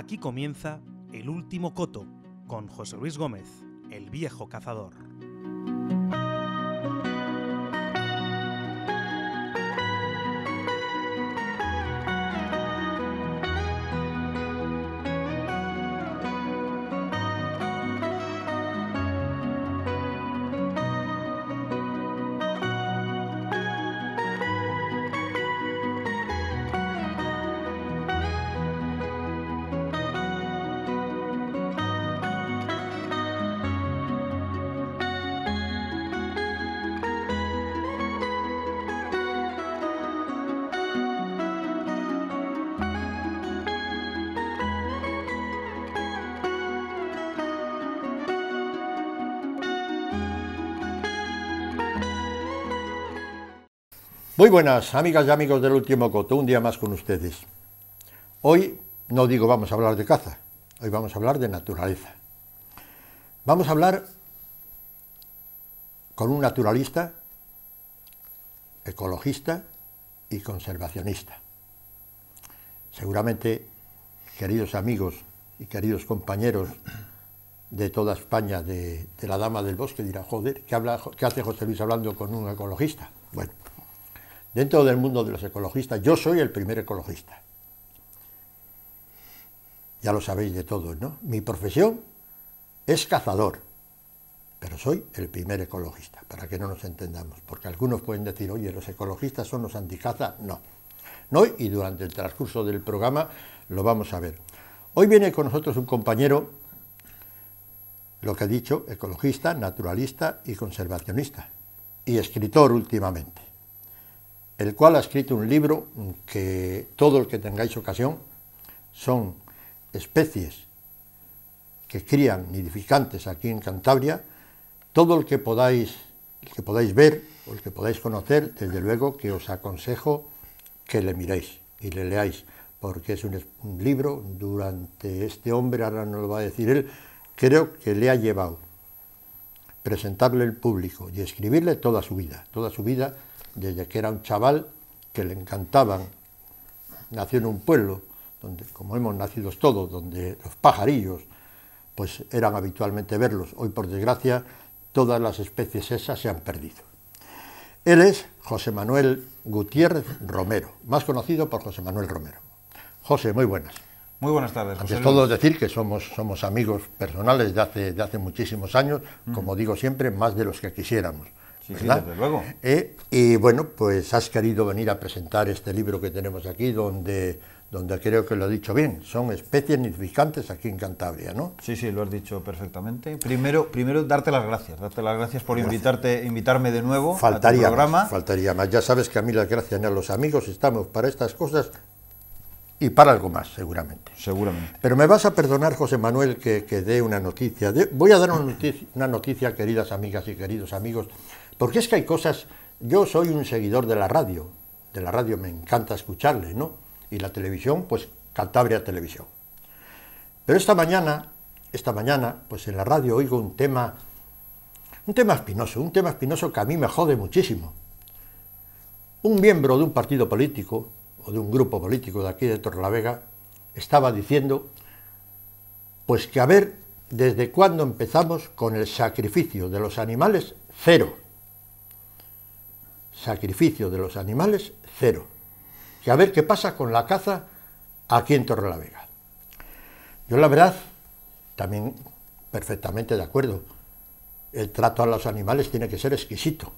Aquí comienza El último coto con José Luis Gómez, el viejo cazador. Muy buenas, amigas y amigos del último coto, un día más con ustedes. Hoy no digo vamos a hablar de caza, hoy vamos a hablar de naturaleza. Vamos a hablar con un naturalista, ecologista y conservacionista. Seguramente, queridos amigos y queridos compañeros de toda España, de, la Dama del Bosque, dirá, joder, ¿qué hace José Luis hablando con un ecologista? Bueno, Dentro del mundo de los ecologistas, yo soy el primer ecologista. Ya lo sabéis de todos, ¿no? Mi profesión es cazador, pero soy el primer ecologista, para que no nos entendamos, porque algunos pueden decir, oye, los ecologistas son los anticazas. No, no, y durante el transcurso del programa lo vamos a ver. Hoy viene con nosotros un compañero, lo que ha dicho, ecologista, naturalista y conservacionista, y escritor últimamente el cual ha escrito un libro que todo el que tengáis ocasión son especies que crían nidificantes aquí en Cantabria, todo el que podáis, que podáis ver o el que podáis conocer, desde luego que os aconsejo que le miréis y le leáis, porque es un, libro durante este hombre, ahora no lo va a decir él, creo que le ha llevado presentarle al público y escribirle toda su vida, toda su vida desde que era un chaval que le encantaban. Nació en un pueblo, donde, como hemos nacido todos, donde los pajarillos pues eran habitualmente verlos. Hoy, por desgracia, todas las especies esas se han perdido. Él es José Manuel Gutiérrez Romero, más conocido por José Manuel Romero. José, muy buenas. Muy buenas tardes. José Antes todo decir que somos, somos amigos personales de hace, hace muchísimos años, como digo siempre, más de los que quisiéramos. Sí, sí, desde luego. Eh, y bueno, pues has querido venir a presentar este libro que tenemos aquí, donde, donde creo que lo he dicho bien, son especies nidificantes aquí en Cantabria, ¿no? Sí, sí, lo has dicho perfectamente. Primero, primero darte las gracias, darte las gracias por invitarte, invitarme de nuevo faltaría programa. faltaría más, ya sabes que a mí las gracias a los amigos estamos para estas cosas y para algo más, seguramente. Seguramente. Pero me vas a perdonar, José Manuel, que, dé una noticia. voy a dar una noticia, queridas amigas y queridos amigos, porque es que hay cosas, yo soy un seguidor de la radio, de la radio me encanta escucharle, ¿no? Y la televisión, pues Cantabria Televisión. Pero esta mañana, esta mañana, pues en la radio oigo un tema, un tema espinoso, un tema espinoso que a mí me jode muchísimo. Un miembro de un partido político, o de un grupo político de aquí de Torrelavega, estaba diciendo, pues que a ver, desde cuándo empezamos con el sacrificio de los animales, cero sacrificio de los animales, cero. Y a ver qué pasa con la caza aquí en Torrelavega. Yo la verdad, también perfectamente de acuerdo, el trato a los animales tiene que ser exquisito.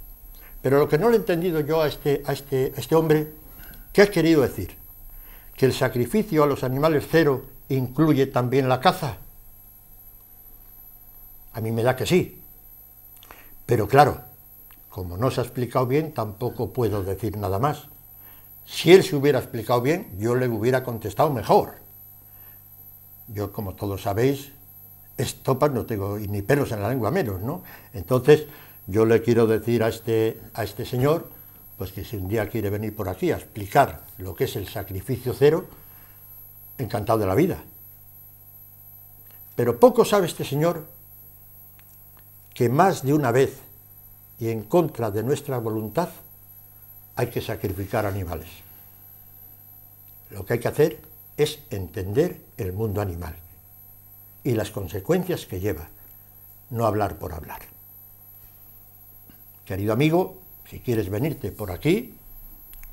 Pero lo que no le he entendido yo a este, a este, a este hombre, ¿qué ha querido decir? ¿Que el sacrificio a los animales cero incluye también la caza? A mí me da que sí. Pero claro, como no se ha explicado bien, tampoco puedo decir nada más. Si él se hubiera explicado bien, yo le hubiera contestado mejor. Yo, como todos sabéis, estopas no tengo ni pelos en la lengua menos, ¿no? Entonces, yo le quiero decir a este, a este señor, pues que si un día quiere venir por aquí a explicar lo que es el sacrificio cero, encantado de la vida. Pero poco sabe este señor que más de una vez y en contra de nuestra voluntad hay que sacrificar animales. Lo que hay que hacer es entender el mundo animal y las consecuencias que lleva, no hablar por hablar. Querido amigo, si quieres venirte por aquí,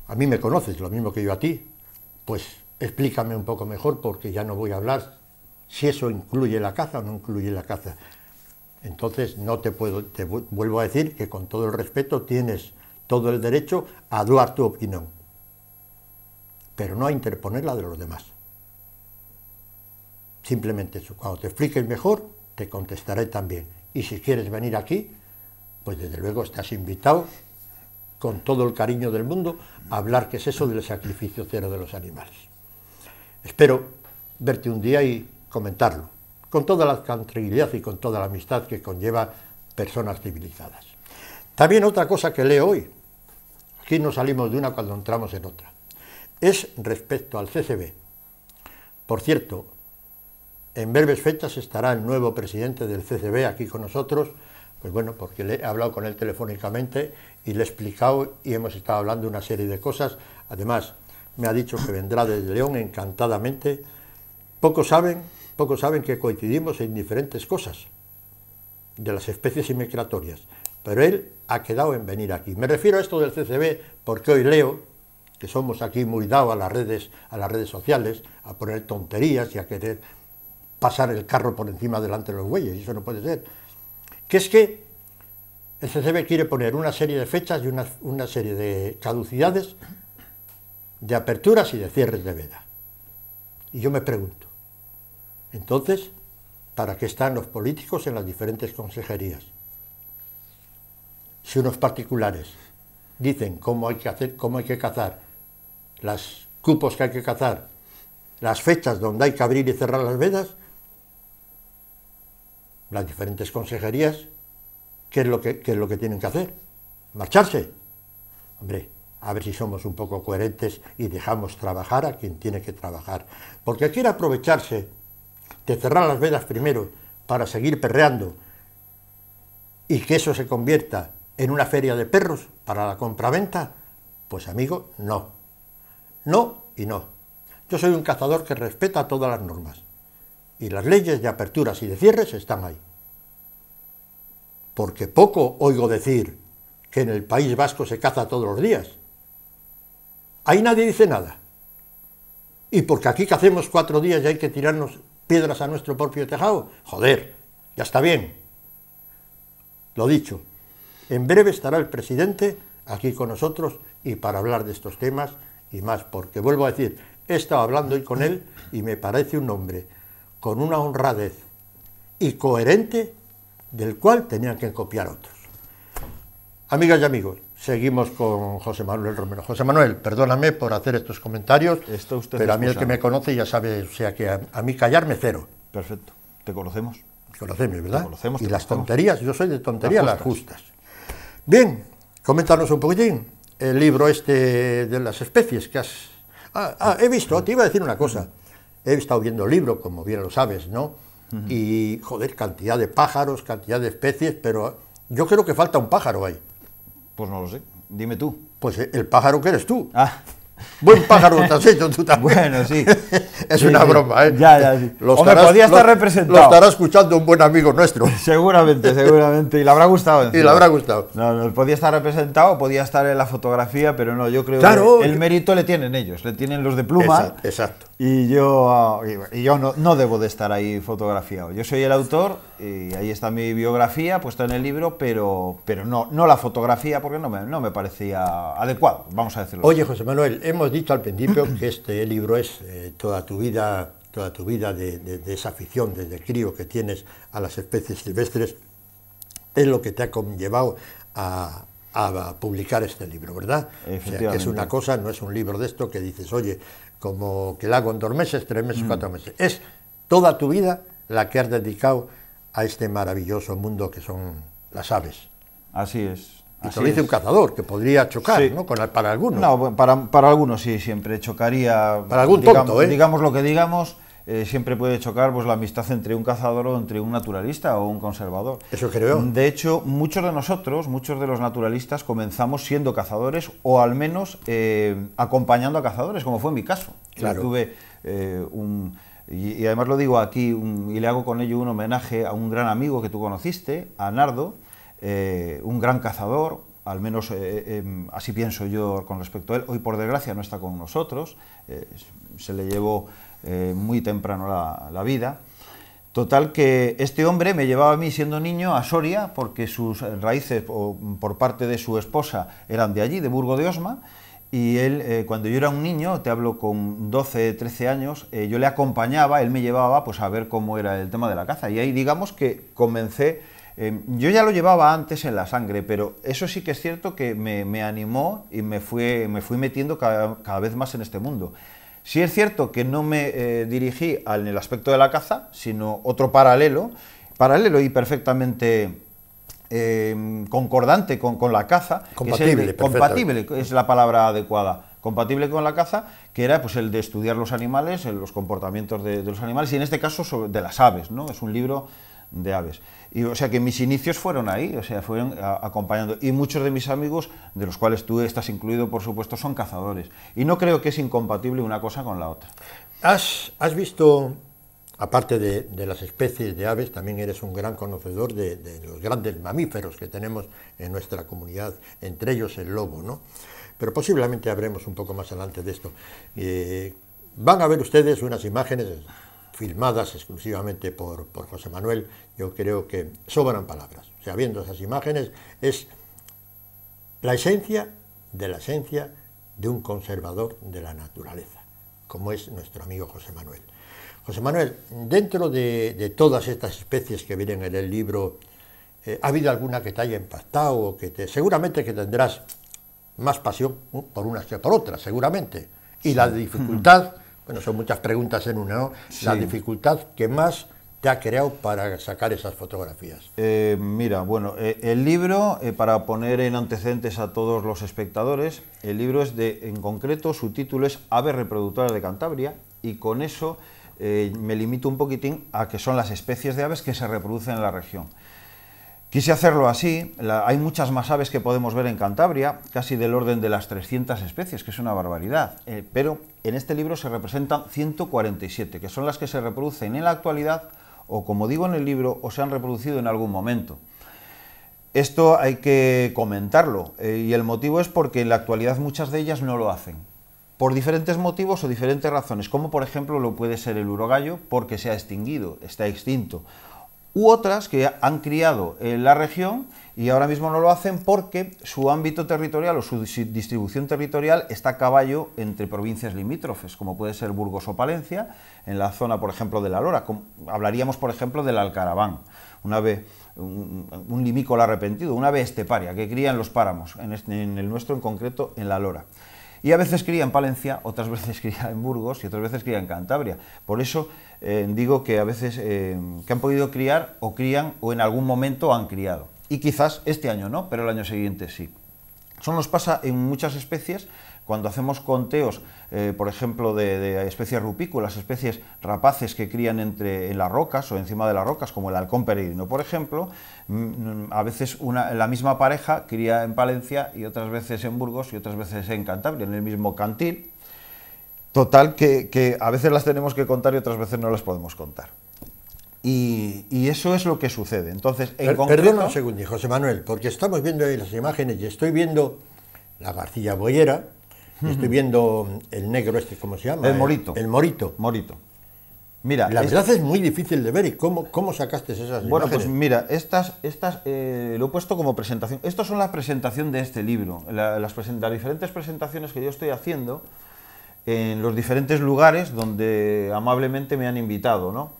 a mí me conoces lo mismo que yo a ti, pues explícame un poco mejor porque ya no voy a hablar si eso incluye la caza o no incluye la caza. Entonces, no te puedo, te vuelvo a decir que con todo el respeto tienes todo el derecho a dar tu opinión, pero no a interponer la de los demás. Simplemente eso. Cuando te expliques mejor, te contestaré también. Y si quieres venir aquí, pues desde luego estás invitado, con todo el cariño del mundo, a hablar qué es eso del sacrificio cero de los animales. Espero verte un día y comentarlo con toda la tranquilidad y con toda la amistad que conlleva personas civilizadas. También otra cosa que leo hoy, aquí no salimos de una cuando entramos en otra, es respecto al CCB. Por cierto, en breves fechas estará el nuevo presidente del CCB aquí con nosotros, pues bueno, porque le he hablado con él telefónicamente y le he explicado y hemos estado hablando una serie de cosas. Además, me ha dicho que vendrá desde León encantadamente. Pocos saben Pocos saben que coincidimos en diferentes cosas de las especies inmigratorias, pero él ha quedado en venir aquí. Me refiero a esto del CCB porque hoy leo que somos aquí muy dados a las redes, a las redes sociales, a poner tonterías y a querer pasar el carro por encima delante de los bueyes, y eso no puede ser. Que es que el CCB quiere poner una serie de fechas y una serie de caducidades de aperturas y de cierres de veda. Y yo me pregunto, entonces, ¿para qué están los políticos en las diferentes consejerías? Si unos particulares dicen cómo hay que hacer, cómo hay que cazar, los cupos que hay que cazar, las fechas donde hay que abrir y cerrar las vedas, las diferentes consejerías, ¿qué es lo que, qué es lo que tienen que hacer? ¿Marcharse? Hombre, a ver si somos un poco coherentes y dejamos trabajar a quien tiene que trabajar. Porque quiere aprovecharse de cerrar las vedas primero para seguir perreando y que eso se convierta en una feria de perros para la compraventa, pues amigo, no. No y no. Yo soy un cazador que respeta todas las normas. Y las leyes de aperturas y de cierres están ahí. Porque poco oigo decir que en el País Vasco se caza todos los días. Ahí nadie dice nada. Y porque aquí cacemos hacemos cuatro días y hay que tirarnos piedras a nuestro propio tejado. Joder, ya está bien. Lo dicho, en breve estará el presidente aquí con nosotros y para hablar de estos temas y más, porque vuelvo a decir, he estado hablando hoy con él y me parece un hombre con una honradez y coherente del cual tenían que copiar otros. Amigas y amigos, Seguimos con José Manuel Romero. José Manuel, perdóname por hacer estos comentarios, pero a mí el que me conoce ya sabe, o sea que a, mí callarme cero. Perfecto, te conocemos. Conocemos, ¿verdad? Te conocemos, y las tonterías, yo soy de tonterías las justas. Bien, coméntanos un poquitín el libro este de las especies que has... Ah, ah, he visto, te iba a decir una cosa. He estado viendo el libro, como bien lo sabes, ¿no? Y, joder, cantidad de pájaros, cantidad de especies, pero yo creo que falta un pájaro ahí. Pues no lo sé. Dime tú. Pues el pájaro que eres tú. Ah. Buen pájaro te has hecho tú también. Bueno, sí. es una broma, ¿eh? Ya, ya, sí. Lo podía estar representado. Lo estará escuchando un buen amigo nuestro. Seguramente, seguramente. Y le habrá gustado. Y le habrá gustado. No, no, podía estar representado, podía estar en la fotografía, pero no, yo creo claro, que el mérito le tienen ellos, le tienen los de pluma. exacto. Y yo, ah, yo no, debo de estar ahí fotografiado. Yo soy el autor y ahí está mi biografía puesta en el libro, pero, pero no, no la fotografía porque no me, no me parecía adecuado, vamos a decirlo. Oye, José Manuel, hemos dicho al principio que este libro es eh, toda tu vida, toda tu vida de, esa afición desde crío que tienes a las especies silvestres, es lo que te ha conllevado a, a publicar este libro, ¿verdad? es una cosa, no es un libro de esto que dices, oye, como que la hago en dos meses, tres meses, mm. cuatro meses. Es toda tu vida la que has dedicado a este maravilloso mundo que son las aves. Así es. Y te lo dice un cazador, que podría chocar, ¿no? para algunos. No, para, para, algunos sí, siempre chocaría. Para algún tonto, ¿eh? Digamos lo que digamos, eh, siempre puede chocar pues, la amistad entre un cazador o entre un naturalista o un conservador. Eso creo. De hecho, muchos de nosotros, muchos de los naturalistas, comenzamos siendo cazadores o al menos eh, acompañando a cazadores, como fue en mi caso. Eh, claro. Tuve un... Y, además lo digo aquí, y le hago con ello un homenaje a un gran amigo que tú conociste, a Nardo, un gran cazador, al menos em, así pienso yo con respecto a él, hoy por desgracia no está con nosotros, se le llevó eh, muy temprano la, vida. Total que este hombre me llevaba a mí siendo niño a Soria porque sus raíces por parte de su esposa eran de allí, de Burgo de Osma, y él, eh, cuando yo era un niño, te hablo con 12, 13 años, eh, yo le acompañaba, él me llevaba pues, a ver cómo era el tema de la caza. Y ahí digamos que comencé, yo ya lo llevaba antes en la sangre, pero eso sí que es cierto que me, animó y me, fui metiendo cada vez más en este mundo. Si es cierto que no me eh, dirigí al el aspecto de la caza, sino otro paralelo, paralelo y perfectamente em, concordante con, la caza. Compatible, es compatible es la palabra adecuada. Compatible con la caza, que era pues, el de estudiar los animales, eh, los comportamientos de, los animales y en este caso de las aves. ¿no? Es un libro de aves. Y, o sea que mis inicios fueron ahí, o sea, fueron acompañando. Y muchos de mis amigos, de los cuales tú estás incluido, por supuesto, son cazadores. Y no creo que es incompatible una cosa con la otra. ¿Has, visto, aparte de, las especies de aves, también eres un gran conocedor de, los grandes mamíferos que tenemos en nuestra comunidad, entre ellos el lobo, ¿no? Pero posiblemente habremos un poco más adelante de esto. Eh, van a ver ustedes unas imágenes filmadas exclusivamente por, por José Manuel yo creo que sobran palabras. O sea, viendo esas imágenes es la esencia de la esencia de un conservador de la naturaleza, como es nuestro amigo José Manuel. José Manuel, dentro de, todas estas especies que vienen en el libro, eh, ¿ha habido alguna que te haya impactado o que te, seguramente que tendrás más pasión por una que por otras, seguramente? Y la dificultad, bueno, son muchas preguntas en una, ¿no? La dificultad que más te ha creado para sacar esas fotografías? Eh, mira, bueno, eh, el libro, eh, para poner en antecedentes a todos los espectadores, el libro es de, en concreto, su título es Aves reproductoras de Cantabria, y con eso me limito un poquitín a que son las especies de aves que se reproducen en la región. Quise hacerlo así, hay muchas más aves que podemos ver en Cantabria, casi del orden de las 300 especies, que es una barbaridad, pero en este libro se representan 147, que son las que se reproducen en la actualidad o como digo en el libro, o se han reproducido en algún momento. Esto hay que comentarlo eh, y el motivo es porque en la actualidad muchas de ellas no lo hacen. Por diferentes motivos o diferentes razones, como por ejemplo lo puede ser el urogallo porque se ha extinguido, está extinto, u otras que han criado en la región y ahora mismo no lo hacen porque su ámbito territorial o su distribución territorial está a caballo entre provincias limítrofes, como puede ser Burgos o Palencia, en la zona, por ejemplo, de la Lora. Hablaríamos, por ejemplo, del Alcaraván, una un, limícola arrepentido, una ave esteparia que cría en los páramos, este, en, el nuestro en concreto, en la Lora. Y a veces cría en Palencia, otras veces cría en Burgos y otras veces cría en Cantabria. Por eso eh, digo que a veces eh, que han podido criar o crían o en algún momento han criado y quizás este año no, pero el año siguiente sí. Eso nos pasa en muchas especies cuando hacemos conteos, eh, por ejemplo, de, especies rupícolas, especies rapaces que crían entre, en las rocas o encima de las rocas, como el halcón peregrino, por ejemplo, mm, a veces una, la misma pareja cría en Palencia y otras veces en Burgos y otras veces en Cantabria, en el mismo cantil. Total, que a veces las tenemos que contar y otras veces no las podemos contar. Y, eso es lo que sucede. Entonces, en concreto... Perdona un segundo, José Manuel, porque estamos viendo ahí las imágenes y estoy viendo la García Boyera, estoy viendo el negro este, ¿cómo se llama? El morito. El, morito. Morito. Mira, la verdad es, muy difícil de ver y cómo, cómo sacaste esas bueno, pues imágenes. Bueno, pues mira, estas, estas eh, lo he puesto como presentación. Estas son la presentación de este libro, las, las diferentes presentaciones que yo estoy haciendo en los diferentes lugares donde amablemente me han invitado, ¿no?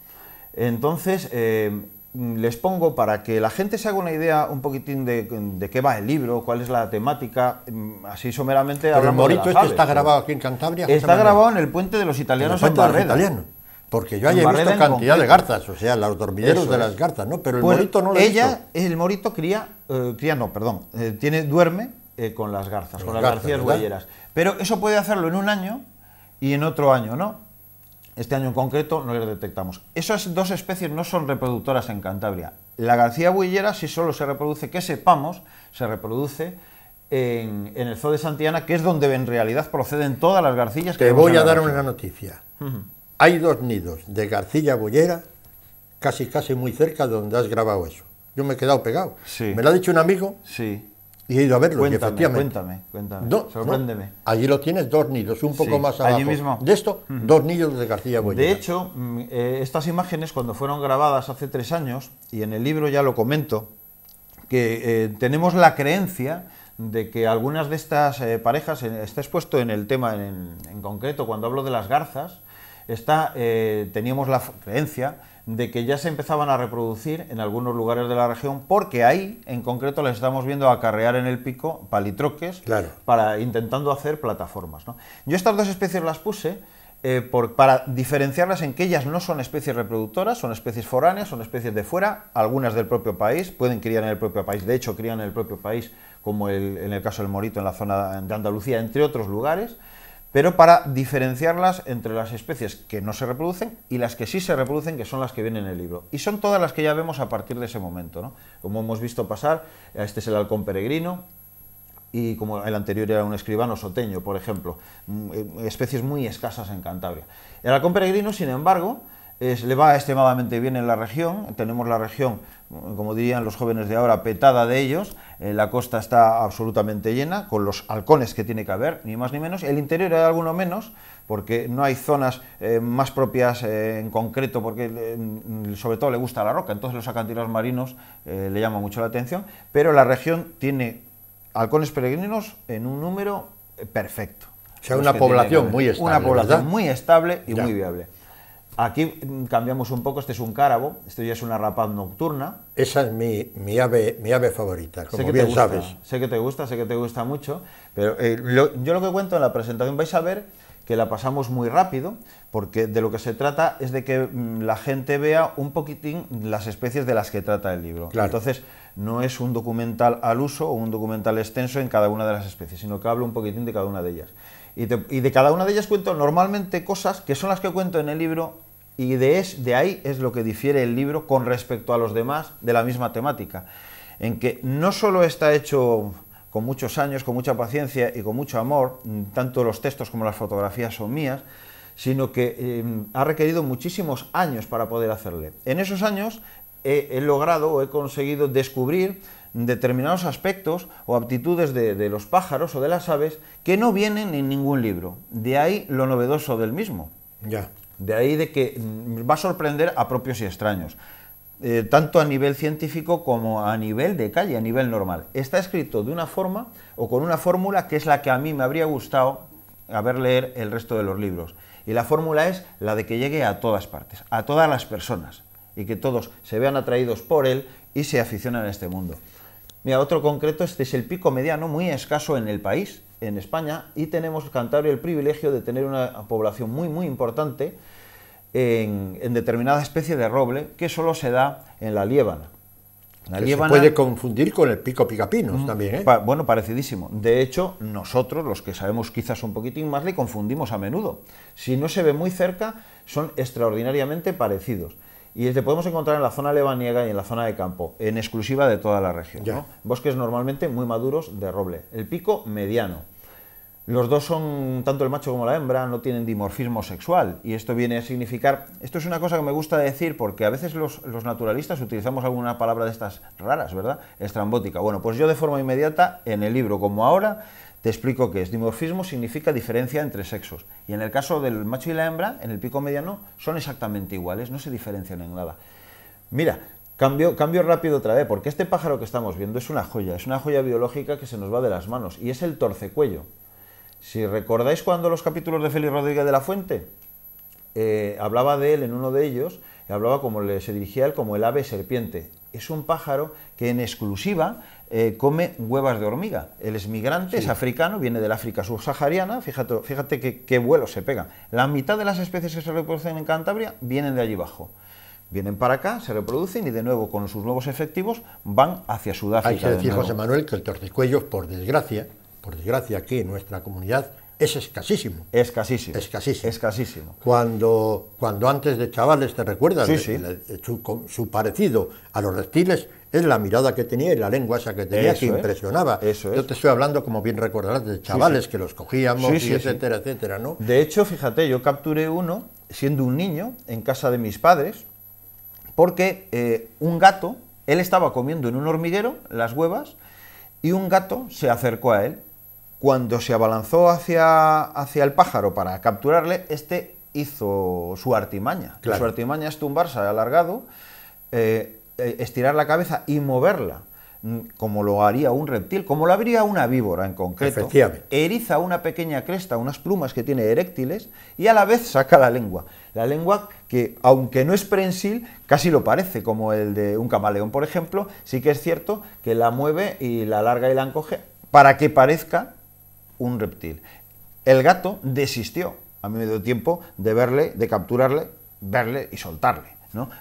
Entonces, eh, les pongo para que la gente se haga una idea un poquitín de, qué va el libro, cuál es la temática, mm, así someramente Pero el morito este está grabado aquí en Cantabria. Está grabado en el puente de los italianos en, Barreda. Porque yo haya visto cantidad de garzas, o sea, los dormideros de las garzas, ¿no? Pero el pues morito no lo Ella, el morito eh, cría, no, perdón, eh, tiene, duerme con las garzas, con las garcías guayeras. Pero eso puede hacerlo en un año y en otro año, ¿no? Este año en concreto no las detectamos. Esas dos especies no son reproductoras en Cantabria. La García Bullera, si solo se reproduce, que sepamos, se reproduce en, el Zoo de Santiana, que es donde en realidad proceden todas las garcillas que Te voy a dar una noticia. Hay dos nidos de García Bullera, casi casi muy cerca de donde has grabado eso. Yo me he quedado pegado. Me lo ha dicho un amigo. Sí y he ido a verlo, cuéntame, y efectivamente. Cuéntame, cuéntame. sorpréndeme. Allí lo tienes, dos nidos, un poco más abajo. Allí mismo. De esto, dos nidos de García Boyera. De hecho, mm, eh, estas imágenes, cuando fueron grabadas hace tres años, y en el libro ya lo comento, que eh, tenemos la creencia de que algunas de estas eh, parejas, está expuesto en el tema en, en, concreto, cuando hablo de las garzas, está, teníamos la creencia de que ya se empezaban a reproducir en algunos lugares de la región, porque ahí en concreto las estamos viendo acarrear en el pico palitroques para intentando hacer plataformas. Yo estas dos especies las puse eh, para diferenciarlas en que ellas no son especies reproductoras, son especies foráneas, son especies de fuera, algunas del propio país, pueden criar en el propio país, de hecho crían en el propio país, como en el caso del morito en la zona de Andalucía, entre otros lugares pero para diferenciarlas entre las especies que no se reproducen y las que sí se reproducen, que son las que vienen en el libro. Y son todas las que ya vemos a partir de ese momento, ¿no? Como hemos visto pasar, este es el halcón peregrino, y como el anterior era un escribano soteño, por ejemplo, mm, eh, especies muy escasas en Cantabria. El halcón peregrino, sin embargo, le va extremadamente bien en la región, tenemos la región, como dirían los jóvenes de ahora, petada de ellos, eh, la costa está absolutamente llena, con los halcones que tiene que haber, ni más ni menos, el interior hay alguno menos, porque no hay zonas eh, más propias eh, en concreto, porque mm, sobre todo le gusta la roca, entonces los acantilados marinos le llaman mucho la atención, pero la región tiene halcones peregrinos en un número perfecto. O sea, una población muy estable. Una población muy estable y muy viable. Aquí cambiamos un poco, este es un cárabo, esto ya es una rapaz nocturna. Esa es mi, mi ave, mi ave favorita, como que bien sabes. Sé que te gusta, sé que te gusta mucho, pero eh, yo lo que cuento en la presentación vais a ver que la pasamos muy rápido, porque de lo que se trata es de que mm, la gente vea un poquitín las especies de las que trata el libro. Entonces, no es un documental al uso o un documental extenso en cada una de las especies, sino que hablo un poquitín de cada una de ellas. Y, y de cada una de ellas cuento normalmente cosas que son las que cuento en el libro y de, es, de ahí es lo que difiere el libro con respecto a los demás de la misma temática, en que no solo está hecho con muchos años, con mucha paciencia y con mucho amor, mm, tanto los textos como las fotografías son mías, sino que em, ha requerido muchísimos años para poder hacerle. En esos años he, logrado o he conseguido descubrir determinados aspectos o aptitudes de, de, los pájaros o de las aves que no vienen en ningún libro. De ahí lo novedoso del mismo. Ya. De ahí de que mm, va a sorprender a propios y extraños. Eh, tanto a nivel científico como a nivel de calle, a nivel normal. Está escrito de una forma o con una fórmula que es la que a mí me habría gustado haber leer el resto de los libros. Y la fórmula es la de que llegue a todas partes, a todas las personas, y que todos se vean atraídos por él y se aficionen a este mundo. Mira, otro concreto, este es el pico mediano, muy escaso en el país, en España y tenemos Cantabria el privilegio de tener una población muy muy importante en, determinada especie de roble que solo se da en la liébana. se puede confundir con el pico picapinos mm, también. ¿eh? bueno, parecidísimo. De hecho, nosotros, los que sabemos quizás un poquitín más, le confundimos a menudo. Si no se ve muy cerca, son extraordinariamente parecidos y te podemos encontrar en la zona lebaniega y en la zona de campo, en exclusiva de toda la región. Bosques normalmente muy maduros de roble. El pico mediano. Los dos son, tanto el macho como la hembra, no tienen dimorfismo sexual. Y esto viene a significar, esto es una cosa que me gusta decir porque a veces los, los naturalistas utilizamos alguna palabra de estas raras, ¿verdad? Estrambótica. Bueno, pues yo de forma inmediata, en el libro como ahora, te explico qué es. Dimorfismo significa diferencia entre sexos. Y en el caso del macho y la hembra, en el pico mediano, son exactamente iguales, no se diferencian en nada. Mira, cambio, cambio rápido otra vez, porque este pájaro que estamos viendo es una joya, es una joya biológica que se nos va de las manos, y es el torcecuello. Si recordáis cuando los capítulos de Félix Rodríguez de la Fuente, eh, hablaba de él en uno de ellos, y hablaba como le, se dirigía a él como el ave serpiente. Es un pájaro que en exclusiva eh, come huevas de hormiga. Él es migrante, es africano, viene del África subsahariana. Fíjate, fíjate qué, qué vuelo se pegan... La mitad de las especies que se reproducen en Cantabria vienen de allí abajo. Vienen para acá, se reproducen y de nuevo con sus nuevos efectivos van hacia Sudáfrica. Hay que decir, José Manuel, que el torticuello por desgracia, por desgracia aquí en nuestra comunidad, es escasísimo. Escasísimo. Escasísimo. Escasísimo. Cuando, cuando antes de chavales, ¿te recuerdas? su parecido a los reptiles es la mirada que tenía y la lengua esa que tenía que impresionaba. Yo te estoy hablando, como bien recordarás, de chavales que los cogíamos, y etcétera, etcétera, ¿no? De hecho, fíjate, yo capturé uno siendo un niño en casa de mis padres, porque eh, un gato, él estaba comiendo en un hormiguero las huevas, y un gato se acercó a él. Cuando se abalanzó hacia, hacia el pájaro para capturarle, este hizo su artimaña. Su artimaña es tumbarse alargado. Eh, eh, estirar la cabeza y moverla, mm, como lo haría un reptil, como lo haría una víbora en concreto. Eriza una pequeña cresta, unas plumas que tiene eréctiles, y a la vez saca la lengua. La lengua que, aunque no es prensil, casi lo parece, como el de un camaleón, por ejemplo, sí que es cierto que la mueve y la larga y la encoge para que parezca un reptil. El gato desistió, a mí me dio tiempo de verle, de capturarle, verle y soltarle.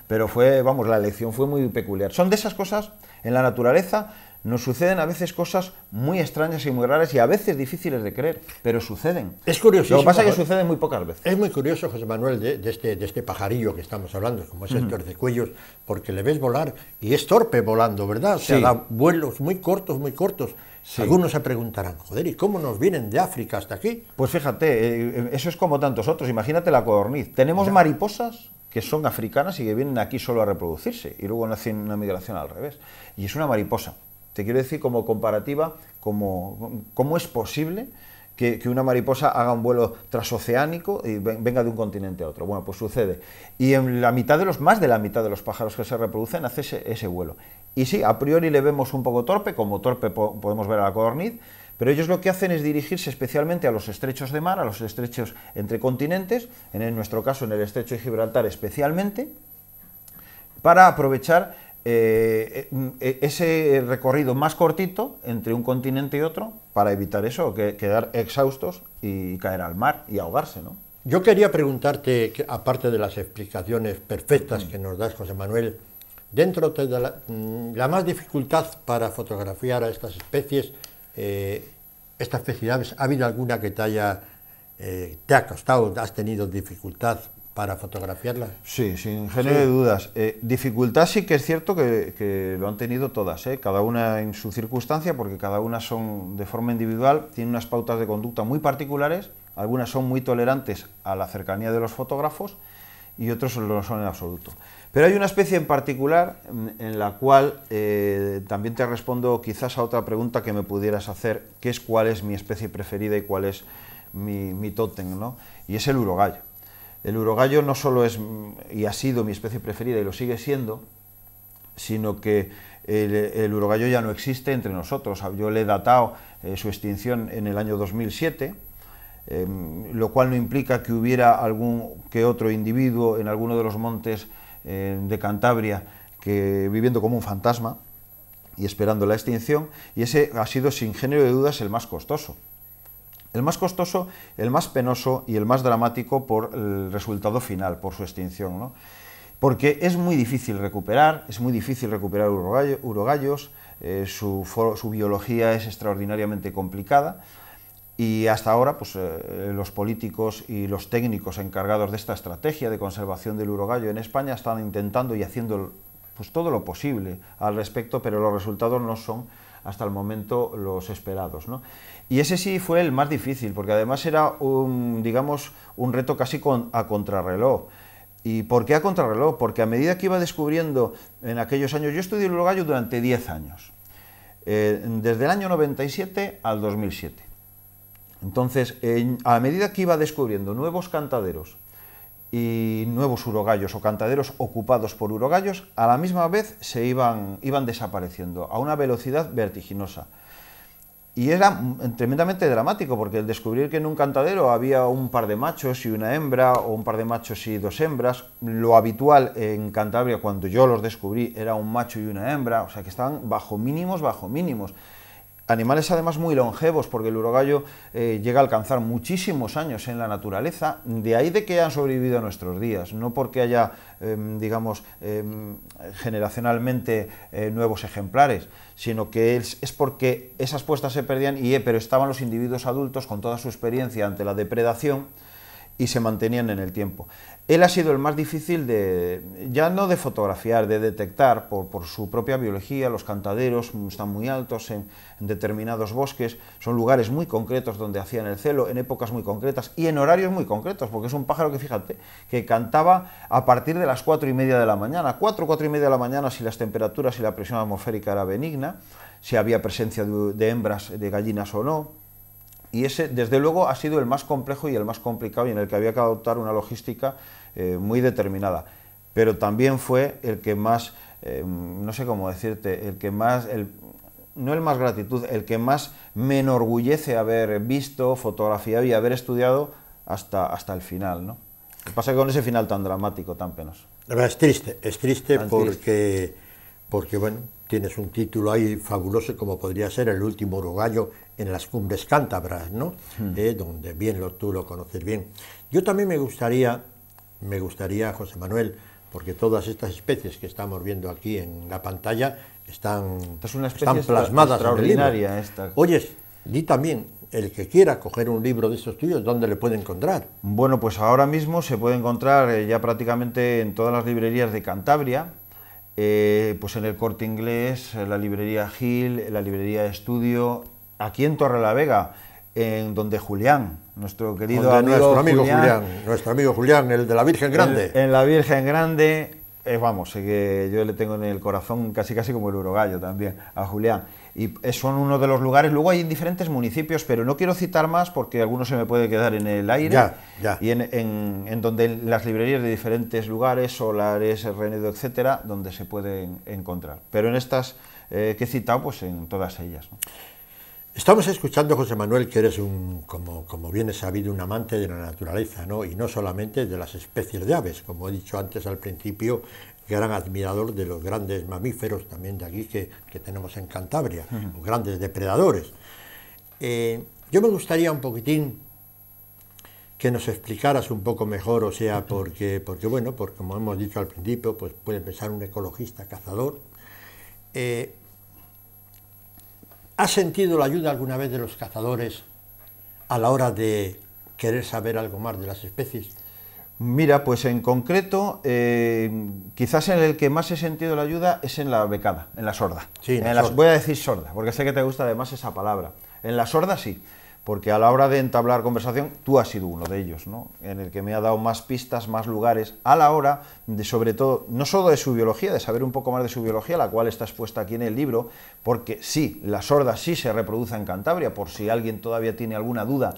Pero fue, vamos, la elección fue muy peculiar. Son de esas cosas, en la naturaleza nos suceden a veces cosas muy extrañas y muy raras y a veces difíciles de creer, pero suceden. Es curioso. Lo que pasa es que suceden muy pocas veces. Es muy curioso, José Manuel, de, este, de este, pajarillo que estamos hablando, como es el mm. de cuellos, porque le ves volar y es torpe volando, ¿verdad? Se da vuelos muy cortos, muy cortos. según Algunos se preguntarán, joder, ¿y cómo nos vienen de África hasta aquí? Pues fíjate, eh, eh, eso es como tantos otros. Imagínate la codorniz. Tenemos mariposas que son africanas y que vienen aquí solo a reproducirse y luego hacen una migración al revés. Y es una mariposa. Te quiero decir como comparativa, como, cómo es posible que, una mariposa haga un vuelo transoceánico y venga de un continente a otro. Bueno, pues sucede. Y en la mitad de los, más de la mitad de los pájaros que se reproducen hace ese, vuelo. Y sí, a priori le vemos un poco torpe, como torpe podemos ver a la codorniz, pero ellos lo que hacen es dirigirse especialmente a los estrechos de mar, a los estrechos entre continentes, en nuestro caso en el estrecho de Gibraltar especialmente, para aprovechar eh, eh, eh, ese recorrido más cortito entre un continente y otro para evitar eso, que, quedar exhaustos y caer al mar y ahogarse, ¿no? Yo quería preguntarte, aparte de las explicaciones perfectas mm. que nos das, José Manuel, dentro de la mm, más dificultad para fotografiar a estas especies eh, estas ¿ha habido alguna que te haya, eh, te ha costado, has tenido dificultad para fotografiarlas? Sí, sin género de dudas. Eh, dificultad sí que es cierto que, lo han tenido todas, eh, cada una en su circunstancia, porque cada una son de forma individual, tienen unas pautas de conducta muy particulares, algunas son muy tolerantes a la cercanía de los fotógrafos y otros no lo son en absoluto. Pero hay una especie en particular en la cual eh, también te respondo quizás a otra pregunta que me pudieras hacer, que es cuál es mi especie preferida y cuál es mi, tótem, ¿no? Y es el urogallo. El urogallo no solo es y ha sido mi especie preferida y lo sigue siendo, sino que el, el urogallo ya no existe entre nosotros. Yo le he datado eh, su extinción en el año 2007, em, lo cual no implica que hubiera algún que otro individuo en alguno de los montes de Cantabria, que viviendo como un fantasma y esperando la extinción, y ese ha sido sin género de dudas el más costoso. El más costoso, el más penoso y el más dramático por el resultado final, por su extinción. Porque es muy difícil recuperar, es muy difícil recuperar urogallos, eh, su biología es extraordinariamente complicada, y hasta ahora, pues, eh, los políticos y los técnicos encargados de esta estrategia de conservación del urogallo en España están intentando y haciendo pues, todo lo posible al respecto, pero los resultados no son hasta el momento los esperados. Y ese sí fue el más difícil, porque además era un, digamos, un reto casi a contrarreloj. ¿Y por qué a contrarreloj? Porque a medida que iba descubriendo en aquellos años, yo estudié el urogallo durante 10 años, eh, desde el año 97 al 2007 entonces, a medida que iba descubriendo nuevos cantaderos y nuevos urogallos o cantaderos ocupados por urogallos, a la misma vez se iban, iban desapareciendo a una velocidad vertiginosa. Y era tremendamente dramático, porque el descubrir que en un cantadero había un par de machos y una hembra, o un par de machos y dos hembras, lo habitual en Cantabria cuando yo los descubrí era un macho y una hembra, o sea que estaban bajo mínimos, bajo mínimos. Animales además muy longevos, porque el urogallo eh, llega a alcanzar muchísimos años en la naturaleza, de ahí de que han sobrevivido a nuestros días, no porque haya, em, digamos, em, generacionalmente eh, nuevos ejemplares, sino que es, es, porque esas puestas se perdían, y, eh, pero estaban los individuos adultos con toda su experiencia ante la depredación y se mantenían en el tiempo. Él ha sido el más difícil de, ya no de fotografiar, de detectar por, su propia biología, los cantaderos están muy altos en, determinados bosques, son lugares muy concretos donde hacían el celo, en épocas muy concretas y en horarios muy concretos, porque es un pájaro que fíjate, que cantaba a partir de las cuatro y media de la mañana, cuatro, cuatro y media de la mañana si las temperaturas y la presión atmosférica era benigna, si había presencia de hembras, de gallinas o no, y ese, desde luego, ha sido el más complejo y el más complicado y en el que había que adoptar una logística eh, muy determinada, pero también fue el que más, eh, no sé cómo decirte, el que más, el, no el más gratitud, el que más me enorgullece haber visto, fotografiado y haber estudiado hasta, hasta el final, ¿no? ¿Qué pasa con ese final tan dramático, tan penoso. verdad es triste, es triste porque, porque, bueno, tienes un título ahí fabuloso como podría ser El último uruguayo en las cumbres cántabras, ¿no? Hmm. Eh, donde bien lo, tú lo conoces bien. Yo también me gustaría me gustaría, José Manuel, porque todas estas especies que estamos viendo aquí en la pantalla están, plasmadas extraordinaria Oyes, di también, el que quiera coger un libro de estos tuyos, ¿dónde le puede encontrar? Bueno, pues ahora mismo se puede encontrar eh, ya prácticamente en todas las librerías de Cantabria, eh, pues en el Corte Inglés, la librería Gil, en la librería Estudio, aquí en Torre la Vega en donde Julián, nuestro querido amigo, nuestro amigo Julián, nuestro amigo Julián, el de la Virgen Grande. En, la Virgen Grande, eh, vamos, que yo le tengo en el corazón casi casi como el urogallo también a Julián. Y son uno de los lugares, luego hay en diferentes municipios, pero no quiero citar más porque alguno se me puede quedar en el aire. Ya, ya. Y en, donde las librerías de diferentes lugares, solares, Renedo, etcétera, donde se pueden encontrar. Pero en estas eh, que he citado, pues en todas ellas. Estamos escuchando, José Manuel, que eres, un, como, bien es sabido, un amante de la naturaleza, y no solamente de las especies de aves, como he dicho antes al principio, gran admirador de los grandes mamíferos también de aquí que, tenemos en Cantabria, grandes depredadores. Eh, yo me gustaría un poquitín que nos explicaras un poco mejor, o sea, porque, bueno, porque como hemos dicho al principio, pues puede pensar un ecologista cazador, eh, ¿Has sentido la ayuda alguna vez de los cazadores a la hora de querer saber algo más de las especies? Mira, pues en concreto, eh, quizás en el que más he sentido la ayuda es en la becada, en la sorda. Sí, voy a decir sorda, porque sé que te gusta además esa palabra. En la sorda sí porque a la hora de entablar conversación, tú has sido uno de ellos, ¿no? En el que me ha dado más pistas, más lugares, a la hora de, sobre todo, no solo de su biología, de saber un poco más de su biología, la cual está expuesta aquí en el libro, porque sí, la sorda sí se reproduce en Cantabria, por si alguien todavía tiene alguna duda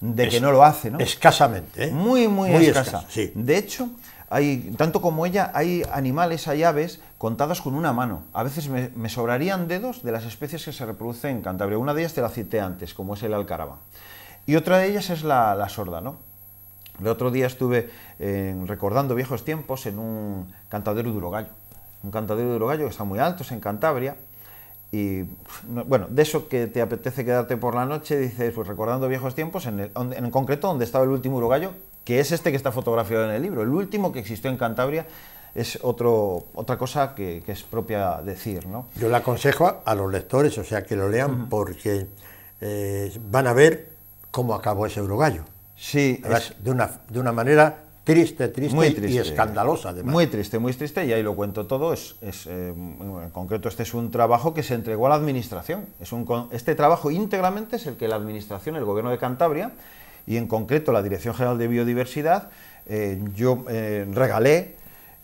de que no lo hace, ¿no? Escasamente, ¿eh? Muy, muy, escasa. sí. De hecho, tanto como ella, hay animales, hay aves contadas con una mano. A veces me, sobrarían dedos de las especies que se reproducen en Cantabria. Una de ellas te la cité antes, como es el alcaraván, Y otra de ellas es la, sorda, ¿no? El otro día estuve eh, recordando viejos tiempos en un cantadero de urogallo. Un cantadero de urogallo que está muy alto, es en Cantabria, y bueno, de eso que te apetece quedarte por la noche, dices, pues recordando viejos tiempos, en, el, concreto donde estaba el último urogallo, que es este que está fotografiado en el libro. El último que existió en Cantabria es otro, otra cosa que, es propia decir. ¿no? Yo le aconsejo a los lectores, o sea, que lo lean porque eh, van a ver cómo acabó ese urogallo. Sí, de, una, de una manera triste, triste, y escandalosa además. Muy triste, muy triste, y ahí lo cuento todo. Es, eh, en concreto, este es un trabajo que se entregó a la Administración. Es un, este trabajo íntegramente es el que la Administración, el Gobierno de Cantabria, y en concreto la Dirección General de Biodiversidad, eh, yo eh, regalé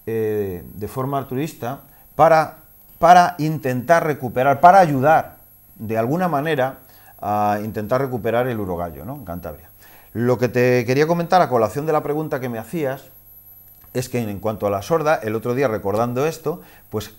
eh, de forma altruista para, para intentar recuperar, para ayudar de alguna manera a intentar recuperar el urogallo ¿no? en Cantabria. Lo que te quería comentar a colación de la pregunta que me hacías es que en cuanto a la sorda, el otro día recordando esto, pues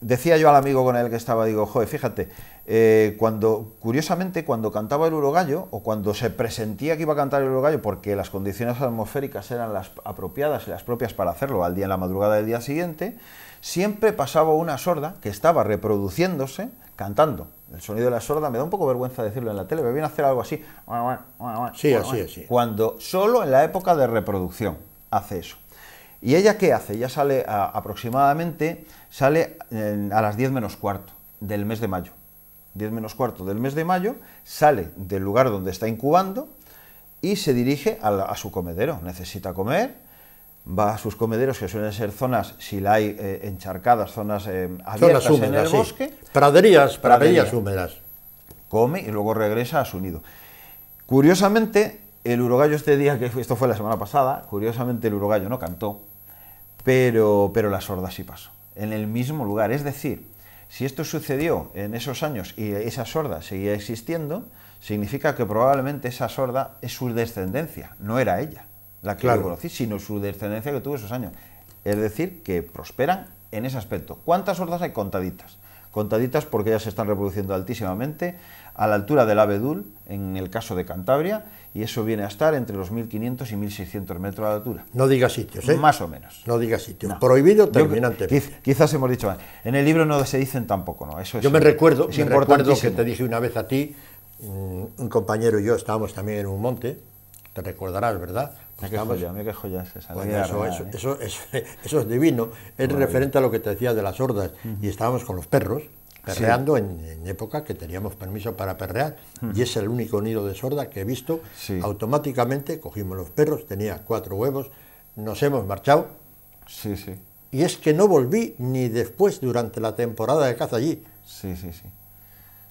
decía yo al amigo con el que estaba, digo, joder, fíjate, eh, cuando, curiosamente, cuando cantaba el urogallo, o cuando se presentía que iba a cantar el urogallo, porque las condiciones atmosféricas eran las apropiadas y las propias para hacerlo al día en la madrugada del día siguiente, siempre pasaba una sorda que estaba reproduciéndose cantando. El sonido de la sorda me da un poco vergüenza decirlo en la tele, me viene a hacer algo así. Sí, así, así. Cuando solo en la época de reproducción hace eso. ¿Y ella qué hace? Ya sale aproximadamente, sale a las 10 menos cuarto del mes de mayo 10 menos cuarto del mes de mayo, sale del lugar donde está incubando y se dirige a, su comedero. Necesita comer, va a sus comederos, que suelen ser zonas, si la hay, eh, encharcadas, zonas eh, abiertas en el bosque. Praderías, praderías húmedas. Come y luego regresa a su nido. Curiosamente, el urogallo este día, que esto fue la semana pasada, curiosamente el urogallo no cantó, pero, pero la sorda sí pasó, en el mismo lugar. Es decir, si esto sucedió en esos años y esa sorda seguía existiendo, significa que probablemente esa sorda es su descendencia, no era ella la que claro. conocí, sino su descendencia que tuvo esos años. Es decir, que prosperan en ese aspecto. ¿Cuántas sordas hay contaditas? contaditas porque ya se están reproduciendo altísimamente, a la altura del abedul, en el caso de Cantabria, y eso viene a estar entre los 1.500 y 1.600 metros de altura. No diga sitios, ¿eh? Más o menos. No diga sitios. Prohibido terminante. quizás hemos dicho más. En el libro no se dicen tampoco, ¿no? Eso yo me recuerdo, me recuerdo que te dije una vez a ti, mm, un compañero y yo estábamos también en un monte, recordarás, ¿verdad? es eso, es divino, es referente a lo que te decía de las sordas y estábamos con los perros, perreando en, época que teníamos permiso para perrear, y es el único nido de sorda que he visto. Automáticamente cogimos los perros, tenía cuatro huevos, nos hemos marchado. Sí, sí. Y es que no volví ni después durante la temporada de caza allí. Sí, sí, sí.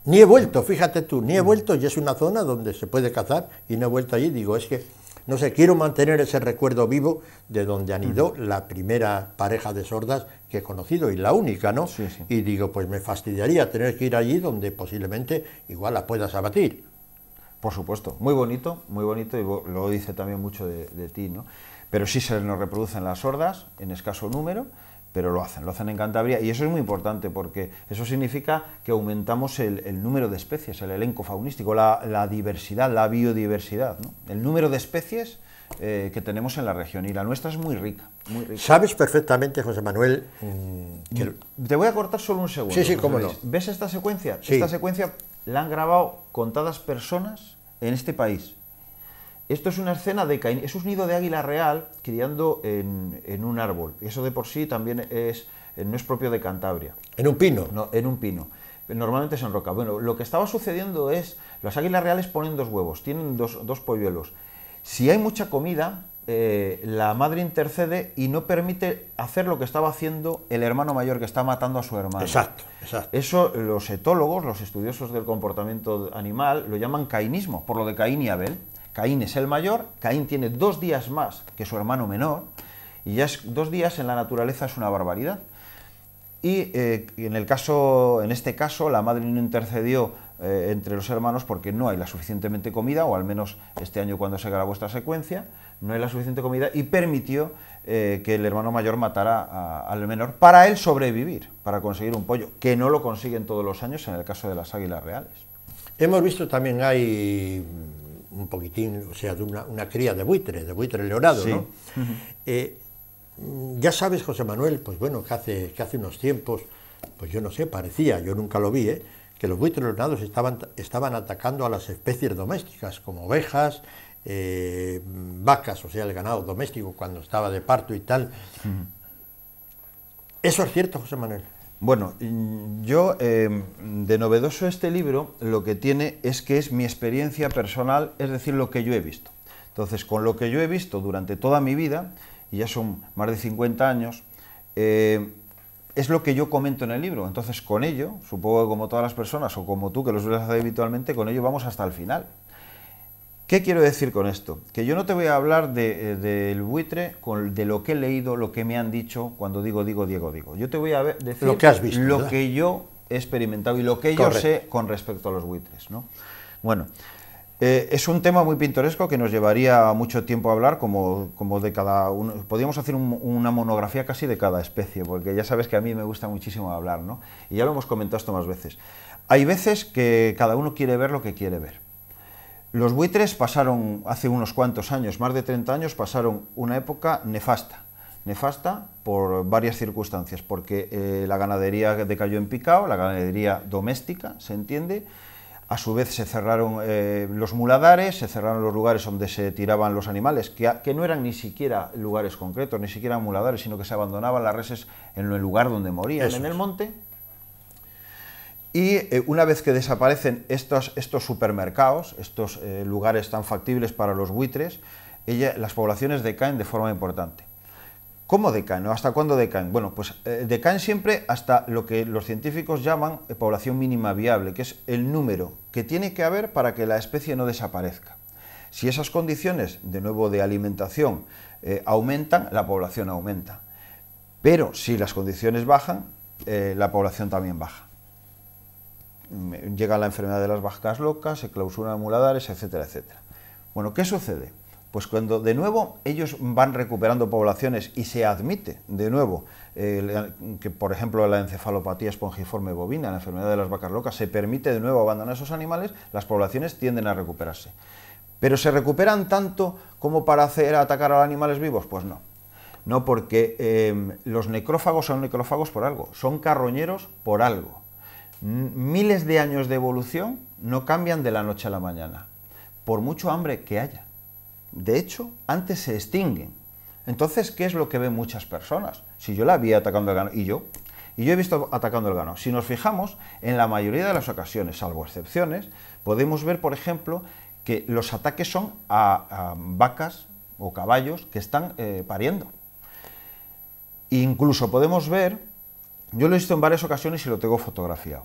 Ni he vuelto, fíjate tú, ni he vuelto y es una zona donde se puede cazar y no he vuelto allí. Digo, es que, no sé, quiero mantener ese recuerdo vivo de donde anidó mm. la primera pareja de sordas que he conocido y la única, ¿no? Y digo, pues me fastidiaría tener que ir allí donde posiblemente igual la puedas abatir. Por supuesto, muy bonito, muy bonito y lo dice también mucho de, de ti, ¿no? Pero sí se nos reproducen las sordas en escaso número pero lo hacen, lo hacen en Cantabria y eso es muy importante porque eso significa que aumentamos el, número de especies, el elenco faunístico, la, diversidad, la biodiversidad, el número de especies eh, que tenemos en la región y la nuestra es muy rica. Sabes perfectamente, José Manuel, mm, Te voy a cortar solo un segundo. Sí, ¿Ves esta secuencia? Esta secuencia la han grabado contadas personas en este país. Esto es una escena de Caín, es un nido de águila real criando en, un árbol. Eso de por sí también es, no es propio de Cantabria. ¿En un pino? No, en un pino. Normalmente es en roca. Bueno, lo que estaba sucediendo es, las águilas reales ponen dos huevos, tienen dos, dos polluelos. Si hay mucha comida, eh, la madre intercede y no permite hacer lo que estaba haciendo el hermano mayor que está matando a su hermano. Exacto, exacto. Eso los etólogos, los estudiosos del comportamiento animal, lo llaman cainismo, por lo de Caín y Abel. Caín es el mayor, Caín tiene dos días más que su hermano menor, y ya es, dos días en la naturaleza es una barbaridad. Y eh, en, el caso, en este caso la madre no intercedió eh, entre los hermanos porque no hay la suficientemente comida, o al menos este año cuando se haga vuestra secuencia, no hay la suficiente comida y permitió eh, que el hermano mayor matara al menor para él sobrevivir, para conseguir un pollo, que no lo consiguen todos los años en el caso de las águilas reales. Hemos visto también hay un poquitín, o sea, de una, cría de buitre, de buitre leonado, ¿no? Eh, ya sabes, José Manuel, pues bueno, que hace, que hace unos tiempos, pues yo no sé, parecía, yo nunca lo vi, ¿eh? que los buitres leonados estaban, estaban atacando a las especies domésticas, como ovejas, eh, vacas, o sea, el ganado doméstico cuando estaba de parto y tal. ¿Eso es cierto, José Manuel? Bueno, yo em, de novedoso este libro lo que tiene es que es mi experiencia personal, es decir, lo que yo he visto. Entonces, con lo que yo he visto durante toda mi vida, y ya son más de 50 años, em, es lo que yo comento en el libro. Entonces, con ello, supongo que como todas las personas o como tú que los ves habitualmente, con ello vamos hasta el final. ¿Qué quiero decir con esto? Que yo no te voy a hablar eh, del buitre, con, de lo que he leído, lo que me han dicho cuando digo, digo, Diego, digo. Yo te voy a decir lo que, has visto, lo que yo he experimentado y lo que yo sé con respecto a los buitres. Bueno, eh, es un tema muy pintoresco que nos llevaría mucho tiempo a hablar, como, como de cada uno. Podríamos hacer una monografía casi de cada especie, porque ya sabes que a mí me gusta muchísimo hablar, ¿no? Y ya lo hemos comentado esto más veces. Hay veces que cada uno quiere ver lo que quiere ver. Los buitres pasaron hace unos cuantos años, más de 30 años, pasaron una época nefasta. Nefasta por varias circunstancias, porque eh, la ganadería decayó en picado, la ganadería doméstica, se entiende, a su vez se cerraron eh, los muladares, se cerraron los lugares donde se tiraban los animales, que, no eran ni siquiera lugares concretos, ni siquiera muladares, sino que se abandonaban las reses en el lugar donde morían, en el monte, y eh, una vez que desaparecen estos, supermercados, estos eh, lugares tan factibles para los buitres, las poblaciones decaen de forma importante. ¿Cómo decaen hasta cuándo decaen? Bueno, pues eh, decaen siempre hasta lo que los científicos llaman población mínima viable, que es el número que tiene que haber para que la especie no desaparezca. Si esas condiciones, de nuevo, de alimentación aumentan, la población aumenta. Pero si las condiciones bajan, la población también baja llega la enfermedad de las vacas locas, se clausuran muladares, etcétera, etcétera. Bueno, ¿qué sucede? Pues cuando de nuevo ellos van recuperando poblaciones y se admite de nuevo que, por ejemplo, la encefalopatía espongiforme bovina, la enfermedad de las vacas locas, se permite de nuevo abandonar esos animales, las poblaciones tienden a recuperarse. ¿Pero se recuperan tanto como para hacer atacar a los animales vivos? Pues no. No, porque eh, los necrófagos son necrófagos por algo, son carroñeros por algo miles de años de evolución no cambian de la noche a la mañana, por mucho hambre que haya. De hecho, antes se extinguen. Entonces, ¿qué es lo que ven muchas personas? Si yo la vi atacando el ganado, y yo, y yo he visto atacando el ganado. Si nos fijamos, en la mayoría de las ocasiones, salvo excepciones, podemos ver, por ejemplo, que los ataques son a, vacas o caballos que están eh, pariendo. Incluso podemos ver yo lo he visto en varias ocasiones y lo tengo fotografiado.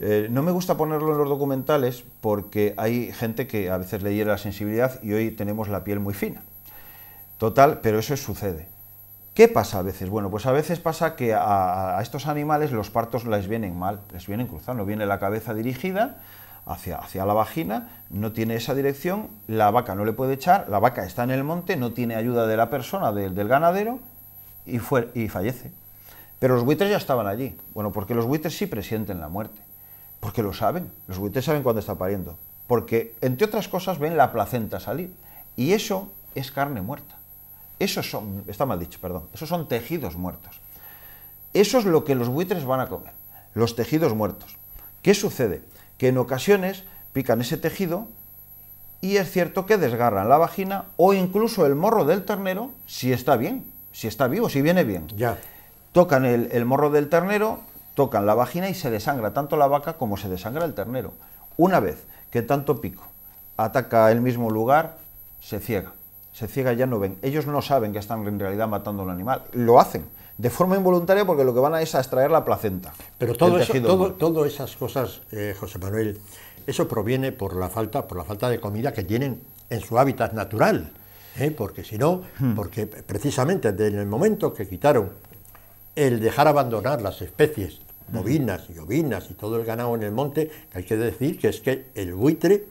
Eh, no me gusta ponerlo en los documentales porque hay gente que a veces le hiere la sensibilidad y hoy tenemos la piel muy fina. Total, pero eso sucede. ¿Qué pasa a veces? Bueno, pues a veces pasa que a, estos animales los partos les vienen mal, les vienen cruzando, viene la cabeza dirigida hacia, hacia la vagina, no tiene esa dirección, la vaca no le puede echar, la vaca está en el monte, no tiene ayuda de la persona, del ganadero, y, fue, y fallece. Pero los buitres ya estaban allí. Bueno, porque los buitres sí presienten la muerte. Porque lo saben. Los buitres saben cuándo está pariendo. Porque, entre otras cosas, ven la placenta salir. Y eso es carne muerta. Eso son, está mal dicho, perdón, esos son tejidos muertos. Eso es lo que los buitres van a comer, los tejidos muertos. ¿Qué sucede? Que en ocasiones pican ese tejido y es cierto que desgarran la vagina o incluso el morro del ternero si está bien, si está vivo, si viene bien. Ya tocan el, morro del ternero, tocan la vagina y se desangra tanto la vaca como se desangra el ternero. Una vez que tanto pico ataca el mismo lugar, se ciega. Se ciega ya no ven. Ellos no saben que están en realidad matando al animal. Lo hacen de forma involuntaria porque lo que van a es extraer la placenta. Pero todo todas esas cosas, eh, José Manuel, eso proviene por la falta, por la falta de comida que tienen en su hábitat natural. ¿eh? Porque si no, hmm. porque precisamente desde el momento que quitaron el dejar abandonar las especies bovinas y ovinas y todo el ganado en el monte, hay que decir que es que el buitre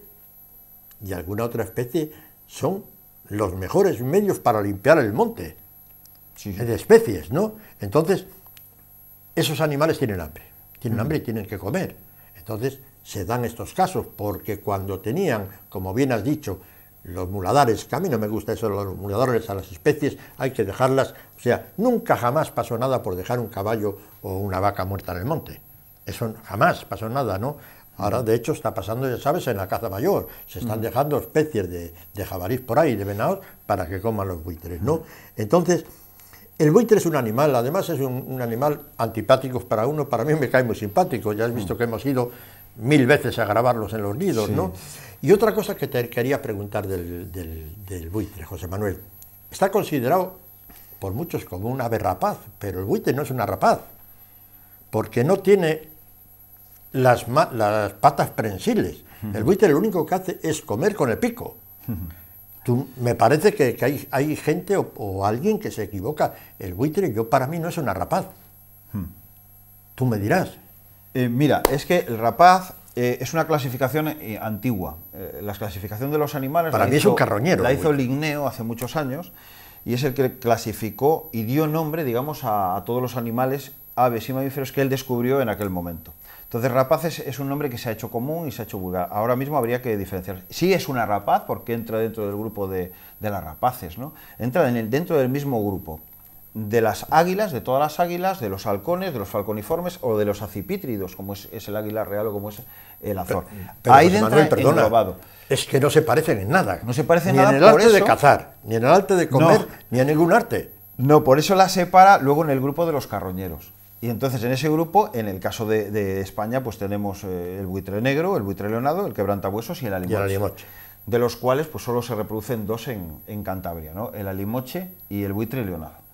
y alguna otra especie son los mejores medios para limpiar el monte de especies, ¿no? Entonces, esos animales tienen hambre, tienen hambre y tienen que comer. Entonces, se dan estos casos porque cuando tenían, como bien has dicho, los muladares, que a mí no me gusta eso, los muladores a las especies hay que dejarlas, o sea, nunca jamás pasó nada por dejar un caballo o una vaca muerta en el monte, eso jamás pasó nada, ¿no? Ahora, de hecho, está pasando, ya sabes, en la caza mayor. Se están dejando especies de, de por ahí, de venados, para que coman los buitres, ¿no? Entonces, el buitre es un animal, además es un, animal antipático para uno, para mí me cae muy simpático, ya has mm. visto que hemos ido mil veces a grabarlos en los nidos, ¿no? Y otra cosa que te quería preguntar del, del, buitre, José Manuel. Está considerado por muchos como un ave rapaz, pero el buitre no es una rapaz, porque no tiene las, las patas prensiles. El buitre lo único que hace es comer con el pico. Tú, me parece que, hay, gente o, alguien que se equivoca. El buitre, yo para mí no es una rapaz. Tú me dirás. Eh, mira, es que el rapaz eh, es una clasificación eh, antigua. Eh, la clasificación de los animales. Para mí es un carroñero. La hizo Ligneo hace muchos años y es el que clasificó y dio nombre, digamos, a, todos los animales, aves y mamíferos que él descubrió en aquel momento. Entonces, rapaces es, un nombre que se ha hecho común y se ha hecho vulgar. Ahora mismo habría que diferenciar. Sí es una rapaz porque entra dentro del grupo de, las rapaces, ¿no? Entra dentro del mismo grupo de las águilas, de todas las águilas, de los halcones, de los falconiformes o de los acipítridos, como es, el águila real o como es el azor. Pero, pero Ahí dentro Es que no se parecen en nada. No se parecen en nada. Ni en el arte de cazar, ni en el arte de comer, ni en ningún arte. No, por eso la separa luego en el grupo de los carroñeros. Y entonces en ese grupo, en el caso de, España, pues tenemos eh, el buitre negro, el buitre leonado, el quebrantahuesos y el alimoche. Y el de los cuales pues solo se reproducen dos en, en Cantabria, ¿no? el alimoche y el buitre leonado.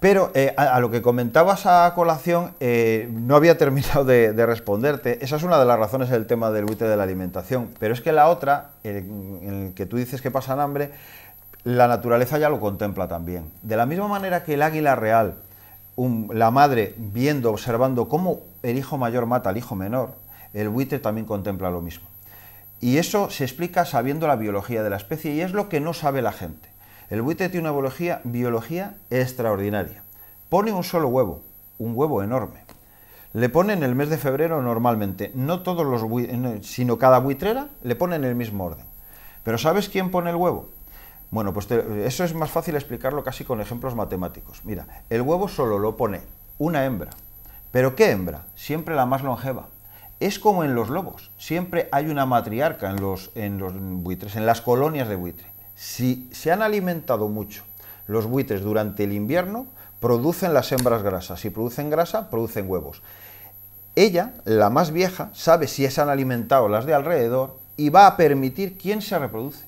Pero eh, a, lo que comentabas a colación, eh, no había terminado de, responderte. Esa es una de las razones del tema del buitre de la alimentación. Pero es que la otra, en, la el que tú dices que pasan hambre, la naturaleza ya lo contempla también. De la misma manera que el águila real, la madre viendo, observando cómo el hijo mayor mata al hijo menor, el buitre también contempla lo mismo. Y eso se explica sabiendo la biología de la especie y es lo que no sabe la gente. El buitre tiene una biología, biología extraordinaria. Pone un solo huevo, un huevo enorme. Le pone en el mes de febrero normalmente, no todos los sino cada buitrera le pone en el mismo orden. Pero ¿sabes quién pone el huevo? Bueno, pues eso es más fácil explicarlo casi con ejemplos matemáticos. Mira, el huevo solo lo pone una hembra. ¿Pero qué hembra? Siempre la más longeva. Es como en los lobos, siempre hay una matriarca en los, en los buitres, en las colonias de buitre. Si se han alimentado mucho los buitres durante el invierno, producen las hembras grasas. Si producen grasa, producen huevos. Ella, la más vieja, sabe si se han alimentado las de alrededor y va a permitir quién se reproduce.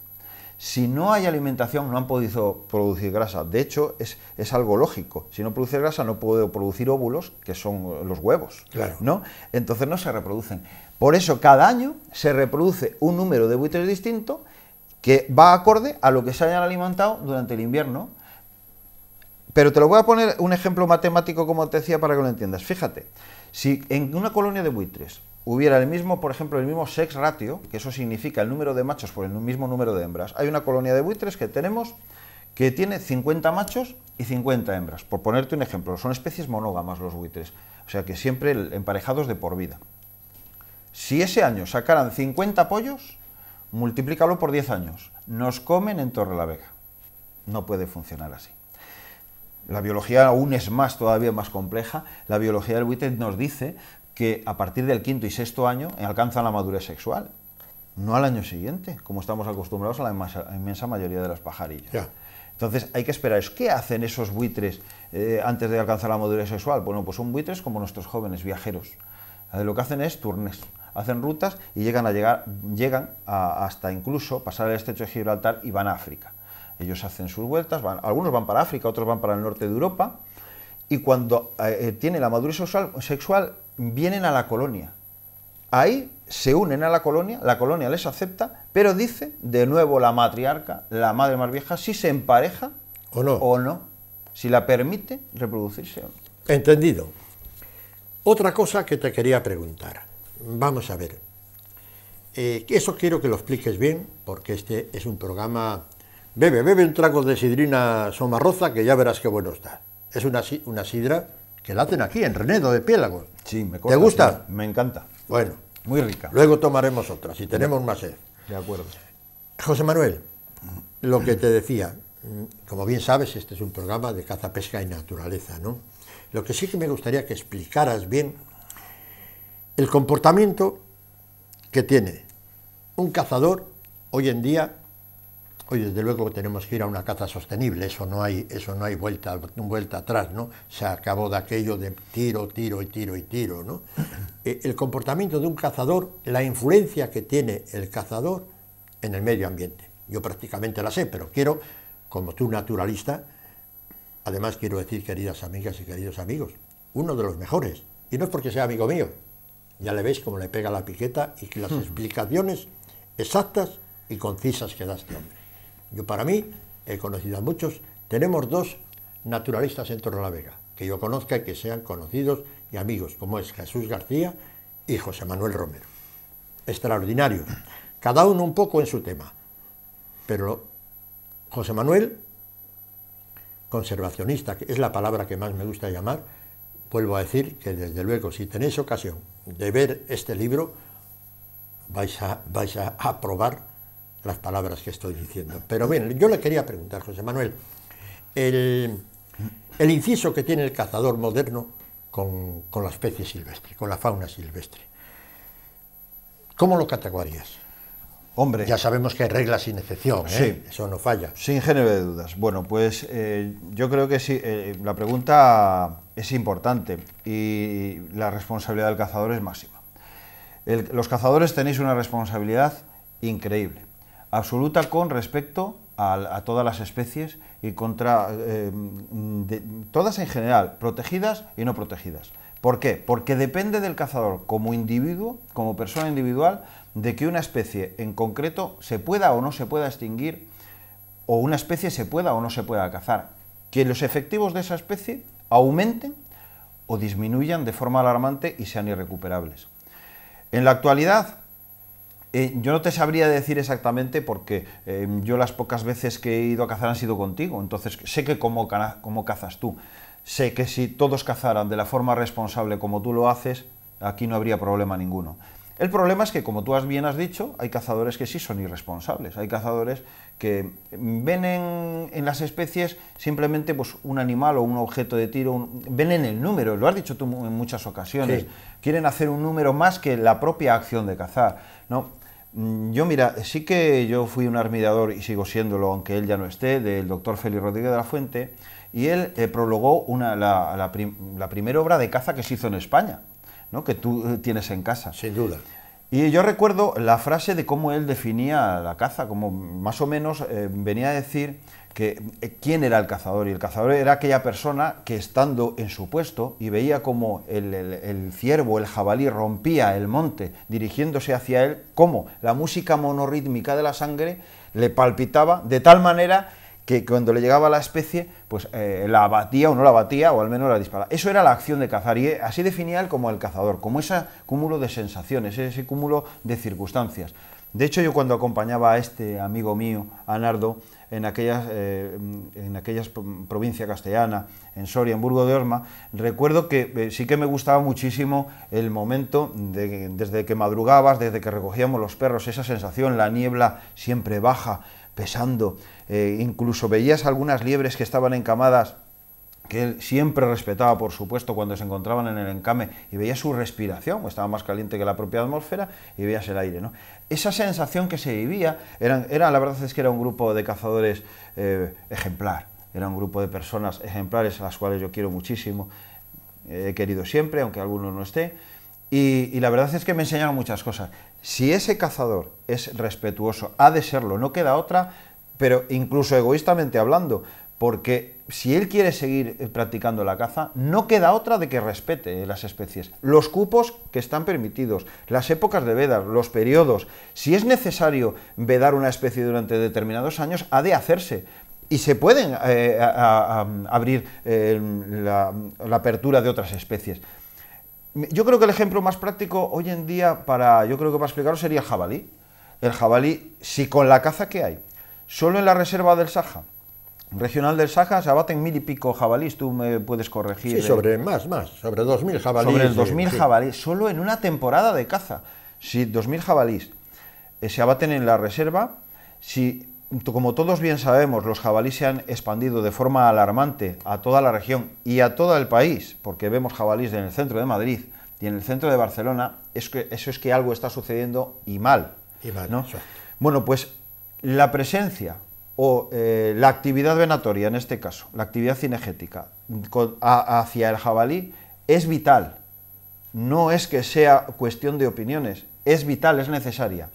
Si no hay alimentación, no han podido producir grasa. De hecho, es, algo lógico. Si no produce grasa, no puede producir óvulos, que son los huevos. ¿no? Entonces no se reproducen. Por eso, cada año se reproduce un número de buitres distinto que va acorde a lo que se hayan alimentado durante el invierno. Pero te lo voy a poner un ejemplo matemático, como te decía, para que lo entiendas. Fíjate, si en una colonia de buitres hubiera el mismo, por ejemplo, el mismo sex ratio, que eso significa el número de machos por el mismo número de hembras, hay una colonia de buitres que tenemos que tiene 50 machos y 50 hembras. Por ponerte un ejemplo, son especies monógamas los buitres, o sea que siempre emparejados de por vida. Si ese año sacaran 50 pollos, multiplícalo por 10 años. Nos comen en Torre la Vega. No puede funcionar así. La biología aún es más, todavía más compleja. La biología del buitre nos dice que a partir del quinto y sexto año alcanzan la madurez sexual. No al año siguiente, como estamos acostumbrados a la inmensa, mayoría de las pajarillas. Entonces hay que esperar. ¿Qué hacen esos buitres eh, antes de alcanzar la madurez sexual? Bueno, pues son buitres como nuestros jóvenes viajeros. Eh, lo que hacen es turnes hacen rutas y llegan, a llegar, llegan hasta incluso pasar el estrecho de Gibraltar y van a África. Ellos hacen sus vueltas, algunos van para África, otros van para el norte de Europa, y cuando tiene eh, eh, tienen la madurez sexual, vienen a la colonia. Ahí se unen a la colonia, la colonia les acepta, pero dice, de nuevo la matriarca, la madre más vieja, si se empareja o no, o no si la permite reproducirse o no. Entendido. Otra cosa que te quería preguntar. Vamos a ver. Eh, eso quiero que lo expliques bien, porque este es un programa... Bebe, bebe un trago de sidrina somarroza, que ya verás qué bueno está. Es una, sidra que la hacen aquí, en Renedo de piélago Sí, me gusta. ¿Te gusta? me encanta. Bueno. Muy rica. Luego tomaremos otra, si tenemos más sed. De acuerdo. José Manuel, lo que te decía, mm, como bien sabes, este es un programa de caza, pesca y naturaleza, ¿no? Lo que sí que me gustaría que explicaras bien el comportamiento que tiene un cazador hoy en día, hoy desde luego tenemos que ir a una caza sostenible, eso no hay, eso no hay vuelta, vuelta atrás, ¿no? Se acabó de aquello de tiro, tiro y tiro y tiro, ¿no? Eh, el comportamiento de un cazador, la influencia que tiene el cazador en el medio ambiente. Yo prácticamente la sé, pero quiero, como tú naturalista, además quiero decir, queridas amigas y queridos amigos, uno de los mejores, y no es porque sea amigo mío, ya le veis cómo le pega la piqueta y las hmm. explicaciones exactas y concisas que da este hombre. Yo para mí, he conocido a muchos, tenemos dos naturalistas en Torre la Vega, que yo conozca y que sean conocidos y amigos, como es Jesús García y José Manuel Romero. Extraordinario, cada uno un poco en su tema, pero José Manuel, conservacionista, que es la palabra que más me gusta llamar, vuelvo a decir que desde luego, si tenéis ocasión de ver este libro, vais a, a aprobar las palabras que estoy diciendo. Pero bien, yo le quería preguntar, José Manuel, el, inciso que tiene el cazador moderno con, con la especie silvestre, con la fauna silvestre, ¿cómo lo categorías? Hombre. Ya sabemos que hay reglas sin excepción, ¿eh? eso no falla. Sin género de dudas. Bueno, pues eh, yo creo que sí, eh, la pregunta es importante y la responsabilidad del cazador es máxima. los cazadores tenéis una responsabilidad increíble, absoluta con respecto a, todas las especies y contra todas en general, protegidas y no protegidas. ¿Por qué? Porque depende del cazador como individuo, como persona individual, de que una especie en concreto se pueda o no se pueda extinguir o una especie se pueda o no se pueda cazar. Que los efectivos de esa especie aumenten o disminuyan de forma alarmante y sean irrecuperables. En la actualidad, eh, yo no te sabría decir exactamente porque eh, yo las pocas veces que he ido a cazar han sido contigo, entonces sé que cómo, cómo cazas tú. Sé que si todos cazaran de la forma responsable como tú lo haces, aquí no habría problema ninguno. El problema es que, como tú bien has dicho, hay cazadores que sí son irresponsables. Hay cazadores que ven en, las especies simplemente pues, un animal o un objeto de tiro, ven en el número, lo has dicho tú en muchas ocasiones. Quieren hacer un número más que la propia acción de cazar. ¿no? Mm, yo, mira, sí que yo fui un armidador y sigo siéndolo, aunque él ya no esté, del doctor Félix Rodríguez de la Fuente, y él eh, prologó una, la primera obra de caza que se hizo en España que tú eh, tienes en casa. Sin duda. Y yo recuerdo la frase de cómo él definía la caza, como más o menos eh, venía a decir que eh, quién era el cazador. Y el cazador era aquella persona que estando en su puesto y veía como el, ciervo, el jabalí, rompía el monte dirigiéndose hacia él, como la música monorítmica de la sangre le palpitaba de tal manera que cuando le llegaba la especie, pues eh, la abatía o no la abatía, o al menos la disparaba. Eso era la acción de cazar, y así definía él como el cazador, como ese cúmulo de sensaciones, ese cúmulo de circunstancias. De hecho, yo cuando acompañaba a este amigo mío, a Nardo, en aquella en aquellas eh, provincia castellana, en Soria, en Burgo de Orma, recuerdo que eh, sí que me gustaba muchísimo el momento, desde que madrugabas, desde que recogíamos los perros, esa sensación, la niebla siempre baja, pesando, eh, incluso veías algunas liebres que estaban encamadas que él siempre respetaba, por supuesto, cuando se encontraban en el encame y veías su respiración, pues estaba más caliente que la propia atmósfera, y veías el aire. ¿no? Esa sensación que se vivía, era, la verdad es que era un grupo de cazadores eh, ejemplar, era un grupo de personas ejemplares a las cuales yo quiero muchísimo, eh, he querido siempre, aunque alguno no esté, y, y, la verdad es que me enseñaron muchas cosas. Si ese cazador es respetuoso, ha de serlo, no queda otra, pero incluso egoístamente hablando, porque si él quiere seguir eh, practicando la caza, no queda otra de que respete eh, las especies, los cupos que están permitidos, las épocas de vedas, los periodos. Si es necesario vedar una especie durante determinados años, ha de hacerse. Y se pueden eh, abrir la, apertura de otras especies. Yo creo que el ejemplo más práctico hoy en día para, yo creo que para explicarlo sería el jabalí. El jabalí, si con la caza que hay, Solo en la reserva del Saja, regional del Saja, se abaten mil y pico jabalís, tú me puedes corregir. Sí, sobre más, más, sobre 2.000 jabalíes. Sobre 2.000 jabalíes. solo en una temporada de caza. Si 2.000 jabalís eh, se abaten en la reserva, si, como todos bien sabemos, los jabalíes se han expandido de forma alarmante a toda la región y a todo el país, porque vemos jabalíes en el centro de Madrid y en el centro de Barcelona, es que, eso es que algo está sucediendo y mal. Y mal, ¿no? Bueno, pues la presencia o eh, la actividad venatoria, en este caso, la actividad cinegética hacia el jabalí es vital. No es que sea cuestión de opiniones, es vital, es necesaria.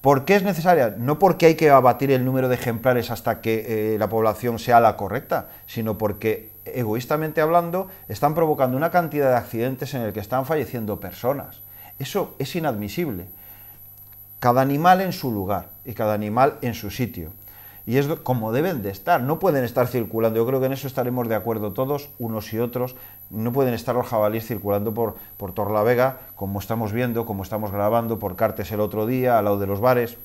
¿Por qué es necesaria? No porque hay que abatir el número de ejemplares hasta que eh, la población sea la correcta, sino porque, egoístamente hablando, están provocando una cantidad de accidentes en el que están falleciendo personas. Eso es inadmisible cada animal en su lugar y cada animal en su sitio. Y es como deben de estar, no pueden estar circulando. Yo creo que en eso estaremos de acuerdo todos, unos y otros. No pueden estar los jabalíes circulando por, por Vega como estamos viendo, como estamos grabando, por Cartes el otro día, al lado de los bares,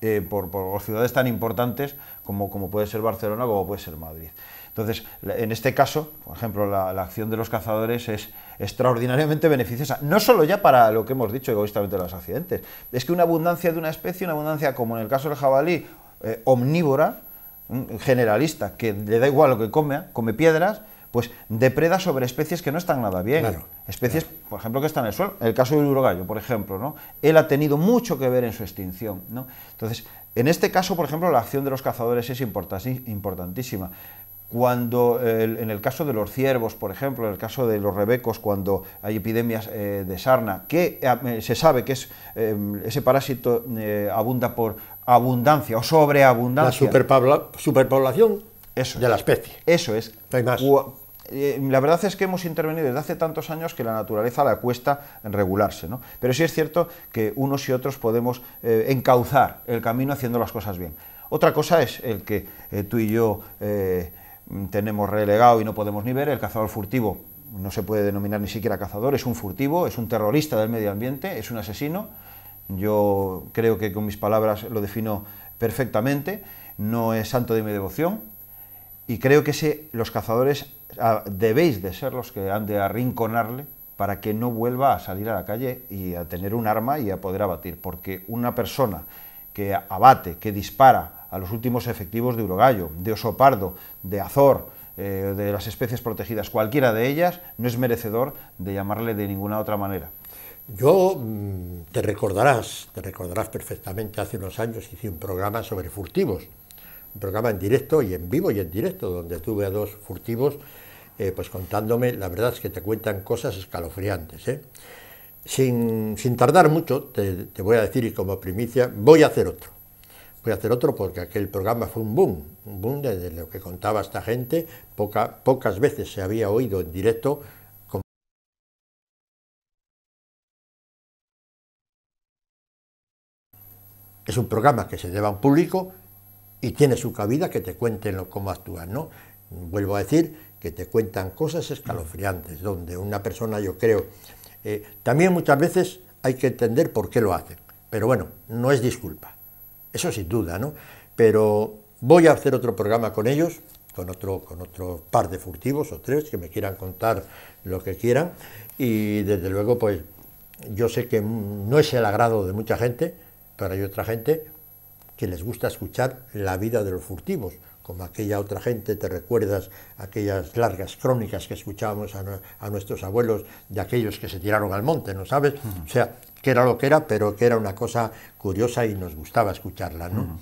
eh, por, ciudades tan importantes como, como puede ser Barcelona, como puede ser Madrid. Entonces, en este caso, por ejemplo, la acción de los cazadores es extraordinariamente beneficiosa, no solo ya para lo que hemos dicho egoístamente de los accidentes, es que una abundancia de una especie, una abundancia como en el caso del jabalí, eh, omnívora, mm, generalista, que le da igual lo que come, come piedras, pues depreda sobre especies que no están nada bien. especies, por ejemplo, que están en el suelo. En el caso del urogallo, por ejemplo, ¿no? Él ha tenido mucho que ver en su extinción, ¿no? Entonces, en este caso, por ejemplo, la acción de los cazadores es importantísima cuando en el caso de los ciervos, por ejemplo, en el caso de los rebecos, cuando hay epidemias eh, de sarna, que eh, eh, se sabe que es, ese parásito abunda por abundancia o sobreabundancia. La superpoblación eso de la especie. Eso es. La verdad es que hemos intervenido desde hace tantos años que la naturaleza la cuesta regularse, ¿no? Pero sí es cierto que unos y otros podemos encauzar el camino haciendo las cosas bien. Otra cosa es el que tú y yo Mm, tenemos relegado y no podemos ni ver, el cazador furtivo no se puede denominar ni siquiera cazador, es un furtivo, es un terrorista del medio ambiente, es un asesino. Yo creo que con mis palabras lo defino perfectamente, no es santo de mi devoción y creo que los cazadores debéis de ser los que han de arrinconarle para que no vuelva a salir a la calle y a tener un arma y a poder abatir, porque una persona que abate, que dispara a los últimos efectivos de urogallo, de oso pardo, de azor, eh, de las especies protegidas, cualquiera de ellas, no es merecedor de llamarle de ninguna otra manera. Yo mm, te recordarás, te recordarás perfectamente, hace unos años hice un programa sobre furtivos, un programa en directo y en vivo y en directo, donde tuve a dos furtivos, eh, pues contándome, la verdad es que te cuentan cosas escalofriantes. ¿eh? Sin, tardar mucho, te voy a decir y como primicia, voy a hacer otro voy a hacer otro porque aquel programa fue un boom, un boom desde lo que contaba esta gente, pocas veces se había oído en directo es un programa que se lleva a un público y tiene su cabida que te cuenten cómo actúan, ¿no? Vuelvo a decir que te cuentan cosas escalofriantes, donde una persona, yo creo, eh, también muchas veces hay que entender por qué lo hacen, pero bueno, no es disculpa eso sin duda, ¿no? Pero voy a hacer otro programa con ellos, con otro, con otro par de furtivos o tres que me quieran contar lo que quieran. Y desde luego, pues yo sé que no es el agrado de mucha gente, pero hay otra gente que les gusta escuchar la vida de los furtivos, como aquella otra gente, te recuerdas aquellas largas crónicas que escuchábamos a, nuestros abuelos de aquellos que se tiraron al monte, ¿no sabes? O sea, que era lo que era, pero que era una cosa curiosa y nos gustaba escucharla. ¿no?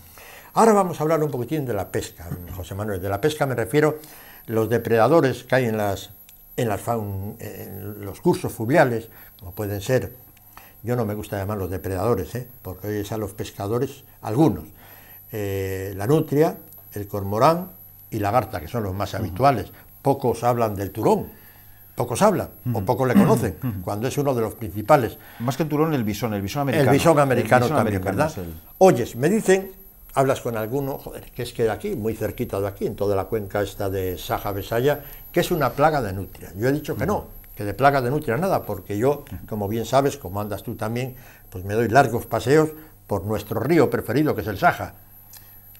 Ahora vamos a hablar un poquitín de la pesca, José Manuel. De la pesca me refiero los depredadores que hay en, las, en, los cursos fluviales, como pueden ser, yo no me gusta llamar los depredadores, ¿eh? porque hoy es a los pescadores, algunos, eh, la nutria, el cormorán y la garta, que son los más habituales. Pocos hablan del turón, pocos hablan o pocos le conocen, cuando es uno de los principales. Más que el turón, el bisón, el bisón americano. El bisón americano también, ¿verdad? Oyes, me dicen, hablas con alguno, joder, que es que de aquí, muy cerquita de aquí, en toda la cuenca esta de Saja Besaya, que es una plaga de nutria. Yo he dicho que no, que de plaga de nutria nada, porque yo, como bien sabes, como andas tú también, pues me doy largos paseos por nuestro río preferido, que es el Saja.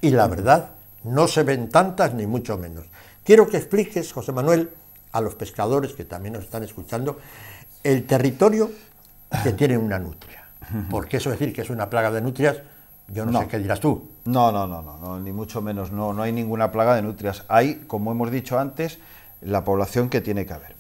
Y la verdad, no se ven tantas ni mucho menos. Quiero que expliques, José Manuel, a los pescadores que también nos están escuchando, el territorio que tiene una nutria. Porque eso decir que es una plaga de nutrias, yo no, sé qué dirás tú. No, no, no, no, no, ni mucho menos. No, no hay ninguna plaga de nutrias. Hay, como hemos dicho antes, la población que tiene que haber.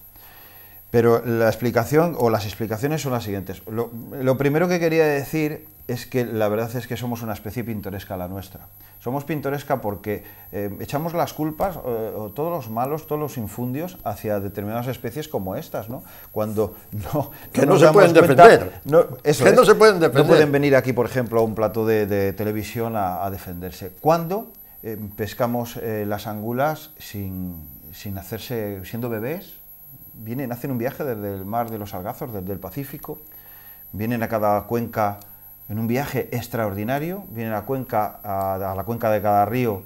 Pero la explicación o las explicaciones son las siguientes. Lo, primero que quería decir es que la verdad es que somos una especie pintoresca la nuestra. Somos pintoresca porque eh, echamos las culpas eh, o todos los malos, todos los infundios hacia determinadas especies como estas, ¿no? Cuando no... Que no, se pueden defender. No, que no se pueden defender. pueden venir aquí, por ejemplo, a un plato de, televisión a, defenderse. ¿Cuándo eh, pescamos las angulas sin, sin hacerse... siendo bebés? hacen un viaje desde el mar de los Algazos, desde el Pacífico, vienen a cada cuenca en un viaje extraordinario, vienen a, cuenca, a, la cuenca de cada río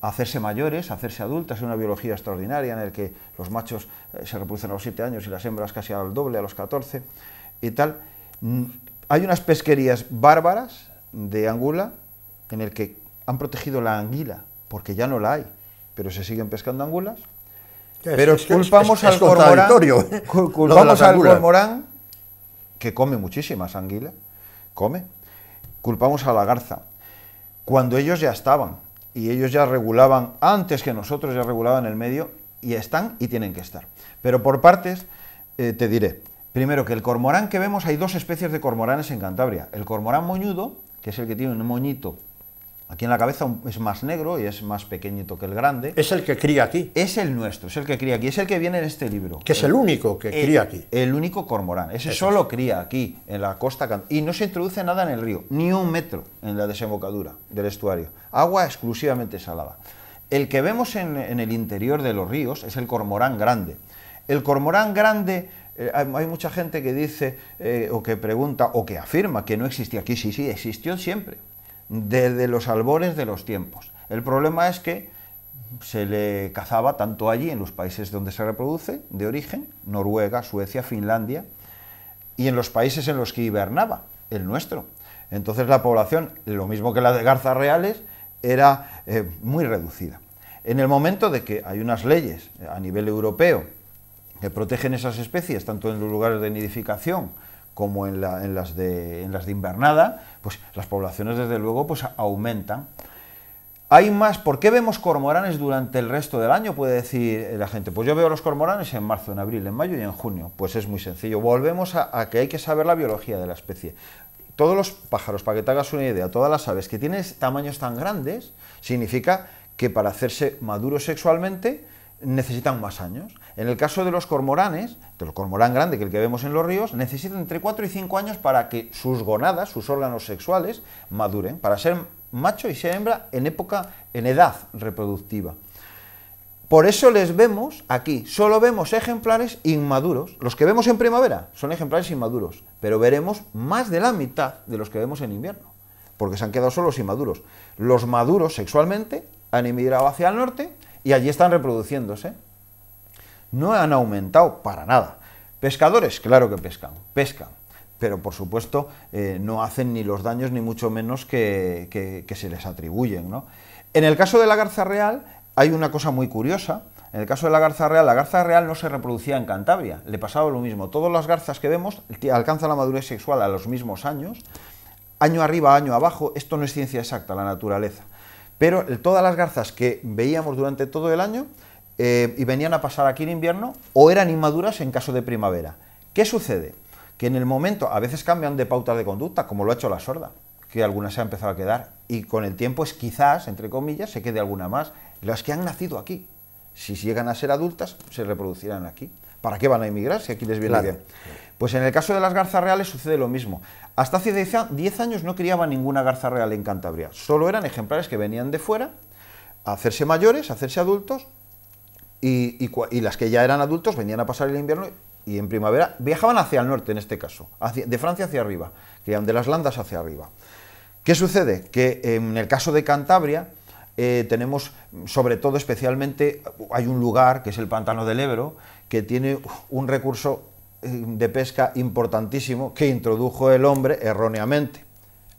a hacerse mayores, a hacerse adultas, es una biología extraordinaria en el que los machos eh, se reproducen a los 7 años y las hembras casi al doble, a los 14 y tal. Mm, hay unas pesquerías bárbaras de Angula en el que han protegido la anguila, porque ya no la hay, pero se siguen pescando angulas pero culpamos al cormorán, culpamos al cormorán que come muchísimas anguilas, come. Culpamos a la garza. Cuando ellos ya estaban y ellos ya regulaban antes que nosotros ya regulaban el medio y están y tienen que estar. Pero por partes eh, te diré. Primero que el cormorán que vemos hay dos especies de cormoranes en Cantabria. El cormorán moñudo, que es el que tiene un moñito Aquí en la cabeza es más negro y es más pequeñito que el grande. Es el que cría aquí. Es el nuestro, es el que cría aquí, es el que viene en este libro. Que es el único que cría aquí. El único cormorán. Ese solo cría aquí, en la costa. Y no se introduce nada en el río, ni un metro en la desembocadura del estuario. Agua exclusivamente salada. El que vemos en, el interior de los ríos es el cormorán grande. El cormorán grande eh, hay, mucha gente que dice eh, o que pregunta o que afirma que no existía aquí. Sí, sí, existió siempre desde los albores de los tiempos. El problema es que se le cazaba tanto allí, en los países donde se reproduce, de origen, Noruega, Suecia, Finlandia, y en los países en los que hibernaba, el nuestro. Entonces la población, lo mismo que la de garzas reales, era eh, muy reducida. En el momento de que hay unas leyes a nivel europeo que protegen esas especies, tanto en los lugares de nidificación como en, las de, invernada, pues las poblaciones desde luego pues aumentan. Hay más, ¿por qué vemos cormoranes durante el resto del año? Puede decir eh, la gente, pues yo veo los cormoranes en marzo, en abril, en mayo y en junio. Pues es muy sencillo, volvemos a, a que hay que saber la biología de la especie. Todos los pájaros, para que te hagas una idea, todas las aves que tienen tamaños tan grandes, significa que para hacerse maduros sexualmente necesitan más años. En el caso de los cormoranes, los cormorán grande, que el que vemos en los ríos, necesitan entre 4 y 5 años para que sus gonadas, sus órganos sexuales, maduren, para ser macho y ser hembra en época, en edad reproductiva. Por eso les vemos aquí, solo vemos ejemplares inmaduros. Los que vemos en primavera son ejemplares inmaduros, pero veremos más de la mitad de los que vemos en invierno, porque se han quedado solos los inmaduros. Los maduros sexualmente han emigrado hacia el norte y allí están reproduciéndose. No han aumentado para nada. Pescadores, claro que pescan, pescan, pero por supuesto eh, no hacen ni los daños ni mucho menos que, se les atribuyen. En el caso de la garza real hay una cosa muy curiosa, en el caso de la garza real, la garza real no se reproducía en Cantabria, le pasaba lo mismo. Todas las garzas que vemos alcanzan la madurez sexual a los mismos años, año arriba, año abajo, esto no es ciencia exacta, la naturaleza. Pero todas las garzas que veíamos durante todo el año eh, y venían a pasar aquí en invierno o eran inmaduras en caso de primavera. ¿Qué sucede? Que en el momento a veces cambian de pautas de conducta, como lo ha hecho la sorda, que alguna se ha empezado a quedar y con el tiempo es quizás, entre comillas, se quede alguna más. Las que han nacido aquí, si llegan a ser adultas, se reproducirán aquí. ¿Para qué van a emigrar si aquí les viene bien? Pues en el caso de las garzas reales sucede lo mismo. Hasta hace 10 años no criaba ninguna garza real en Cantabria, solo eran ejemplares que venían de fuera a hacerse mayores, a hacerse adultos, y, las que ya eran adultos venían a pasar el invierno y en primavera viajaban hacia el norte en este caso, de Francia hacia arriba, eran de las landas hacia arriba. ¿Qué sucede? Que en el caso de Cantabria eh, tenemos sobre todo especialmente, hay un lugar que es el pantano del Ebro, que tiene un recurso de pesca importantísimo que introdujo el hombre erróneamente,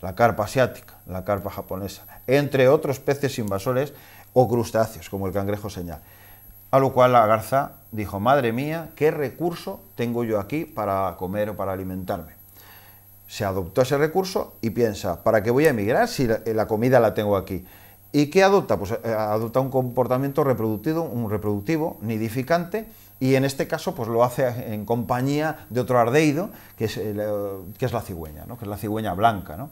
la carpa asiática, la carpa japonesa, entre otros peces invasores o crustáceos, como el cangrejo señal. A lo cual la garza dijo, madre mía, ¿qué recurso tengo yo aquí para comer o para alimentarme? Se adoptó ese recurso y piensa, ¿para qué voy a emigrar si la comida la tengo aquí? ¿Y qué adopta? Pues eh, adopta un comportamiento reproductivo, un reproductivo nidificante, y en este caso pues lo hace en compañía de otro ardeido, que es, eh, la cigüeña, que es la cigüeña blanca.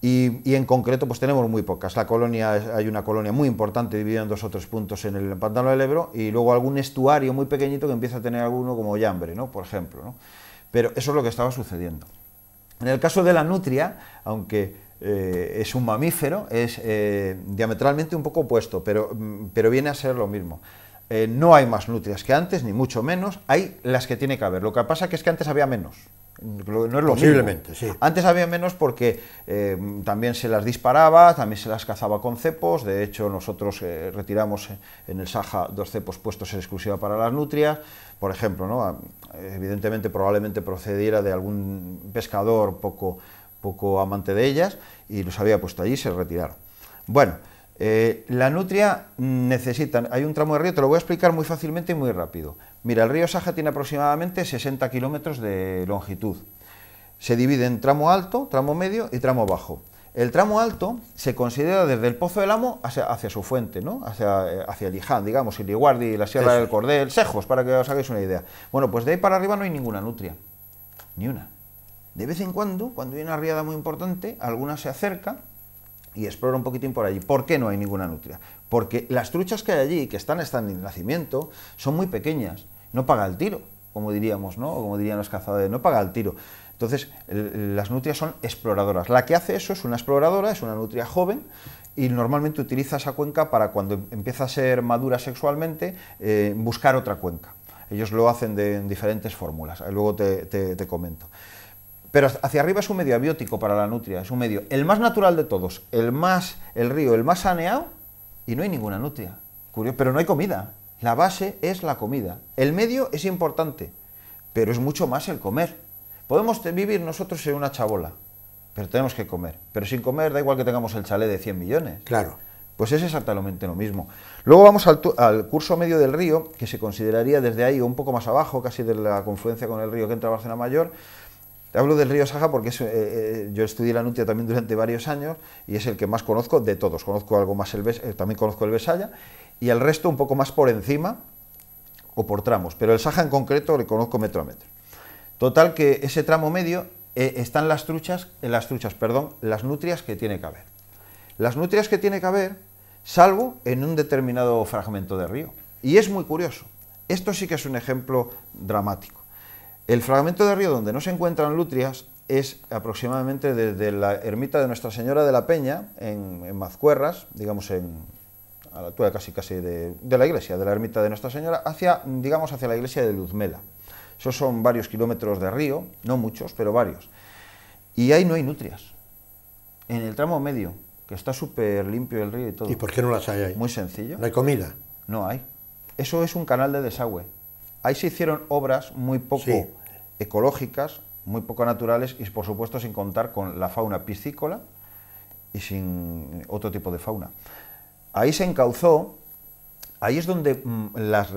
Y, en concreto pues tenemos muy pocas. La colonia, hay una colonia muy importante dividida en dos o tres puntos en el pantano del Ebro y luego algún estuario muy pequeñito que empieza a tener alguno como Llambre, por ejemplo. Pero eso es lo que estaba sucediendo. En el caso de la nutria, aunque eh, es un mamífero, es eh, diametralmente un poco opuesto, mm, pero viene a ser lo mismo. Eh, no hay más nutrias que antes, ni mucho menos. Hay las que tiene que haber. Lo que pasa que es que antes había menos. No es lo Posiblemente, sí. Antes había menos porque eh, también se las disparaba, también se las cazaba con cepos. De hecho, nosotros eh, retiramos en el Saja dos cepos puestos en exclusiva para las nutrias. Por ejemplo, ¿no? evidentemente probablemente procediera de algún pescador poco, poco amante de ellas y los había puesto allí y se retiraron. Bueno, eh, la nutria necesita, hay un tramo de río, te lo voy a explicar muy fácilmente y muy rápido. Mira, el río Saja tiene aproximadamente 60 kilómetros de longitud. Se divide en tramo alto, tramo medio y tramo bajo. El tramo alto se considera desde el Pozo del Amo hacia, su fuente, ¿no? hacia, eh, hacia el digamos, el Liguardi, la Sierra del Cordel, Sejos, para que os hagáis una idea. Bueno, pues de ahí para arriba no hay ninguna nutria, ni una. De vez en cuando, cuando hay una riada muy importante, alguna se acerca y explora un poquitín por allí. ¿Por qué no hay ninguna nutria? Porque las truchas que hay allí, que están, en nacimiento, son muy pequeñas. No paga el tiro, como diríamos, ¿no? Como dirían los cazadores, no paga el tiro. Entonces, las nutrias son exploradoras. La que hace eso es una exploradora, es una nutria joven, y normalmente utiliza esa cuenca para cuando em, empieza a ser madura sexualmente, eh, buscar otra cuenca. Ellos lo hacen de, en diferentes fórmulas, luego te, te comento. Pero hacia arriba es un medio abiótico para la nutria, es un medio el más natural de todos, el más, el río, el más saneado, y no hay ninguna nutria. Curioso, pero no hay comida. La base es la comida. El medio es importante, pero es mucho más el comer. Podemos vivir nosotros en una chabola, pero tenemos que comer. Pero sin comer da igual que tengamos el chalet de 100 millones. Claro. Pues es exactamente lo mismo. Luego vamos al, curso medio del río, que se consideraría desde ahí o un poco más abajo, casi de la confluencia con el río que entra a Barcelona Mayor, te hablo del río Saja porque eh, eh, yo estudié la nutria también durante varios años y es el que más conozco de todos. Conozco algo más el eh, también conozco el Besaya y el resto un poco más por encima o por tramos, pero el Saja en concreto le conozco metro a metro. Total que ese tramo medio están las truchas, las truchas, perdón, las nutrias que tiene que haber. Las nutrias que tiene que haber, salvo en un determinado fragmento de río. Y es muy curioso. Esto sí que es un ejemplo dramático. El fragmento de río donde no se encuentran lutrias es aproximadamente desde la ermita de Nuestra Señora de la Peña, en, Mazcuerras, digamos en, a la altura casi casi de, la iglesia, de la ermita de Nuestra Señora, hacia, digamos, hacia la iglesia de Luzmela. Esos son varios kilómetros de río, no muchos, pero varios. Y ahí no hay nutrias. En el tramo medio, que está súper limpio el río y todo. ¿Y por qué no las hay ahí? Muy sencillo. ¿No hay comida? No hay. Eso es un canal de desagüe. Ahí se hicieron obras muy poco ecológicas, muy poco naturales y por supuesto sin contar con la fauna piscícola y sin otro tipo de fauna. Ahí se encauzó, ahí es donde mm, las,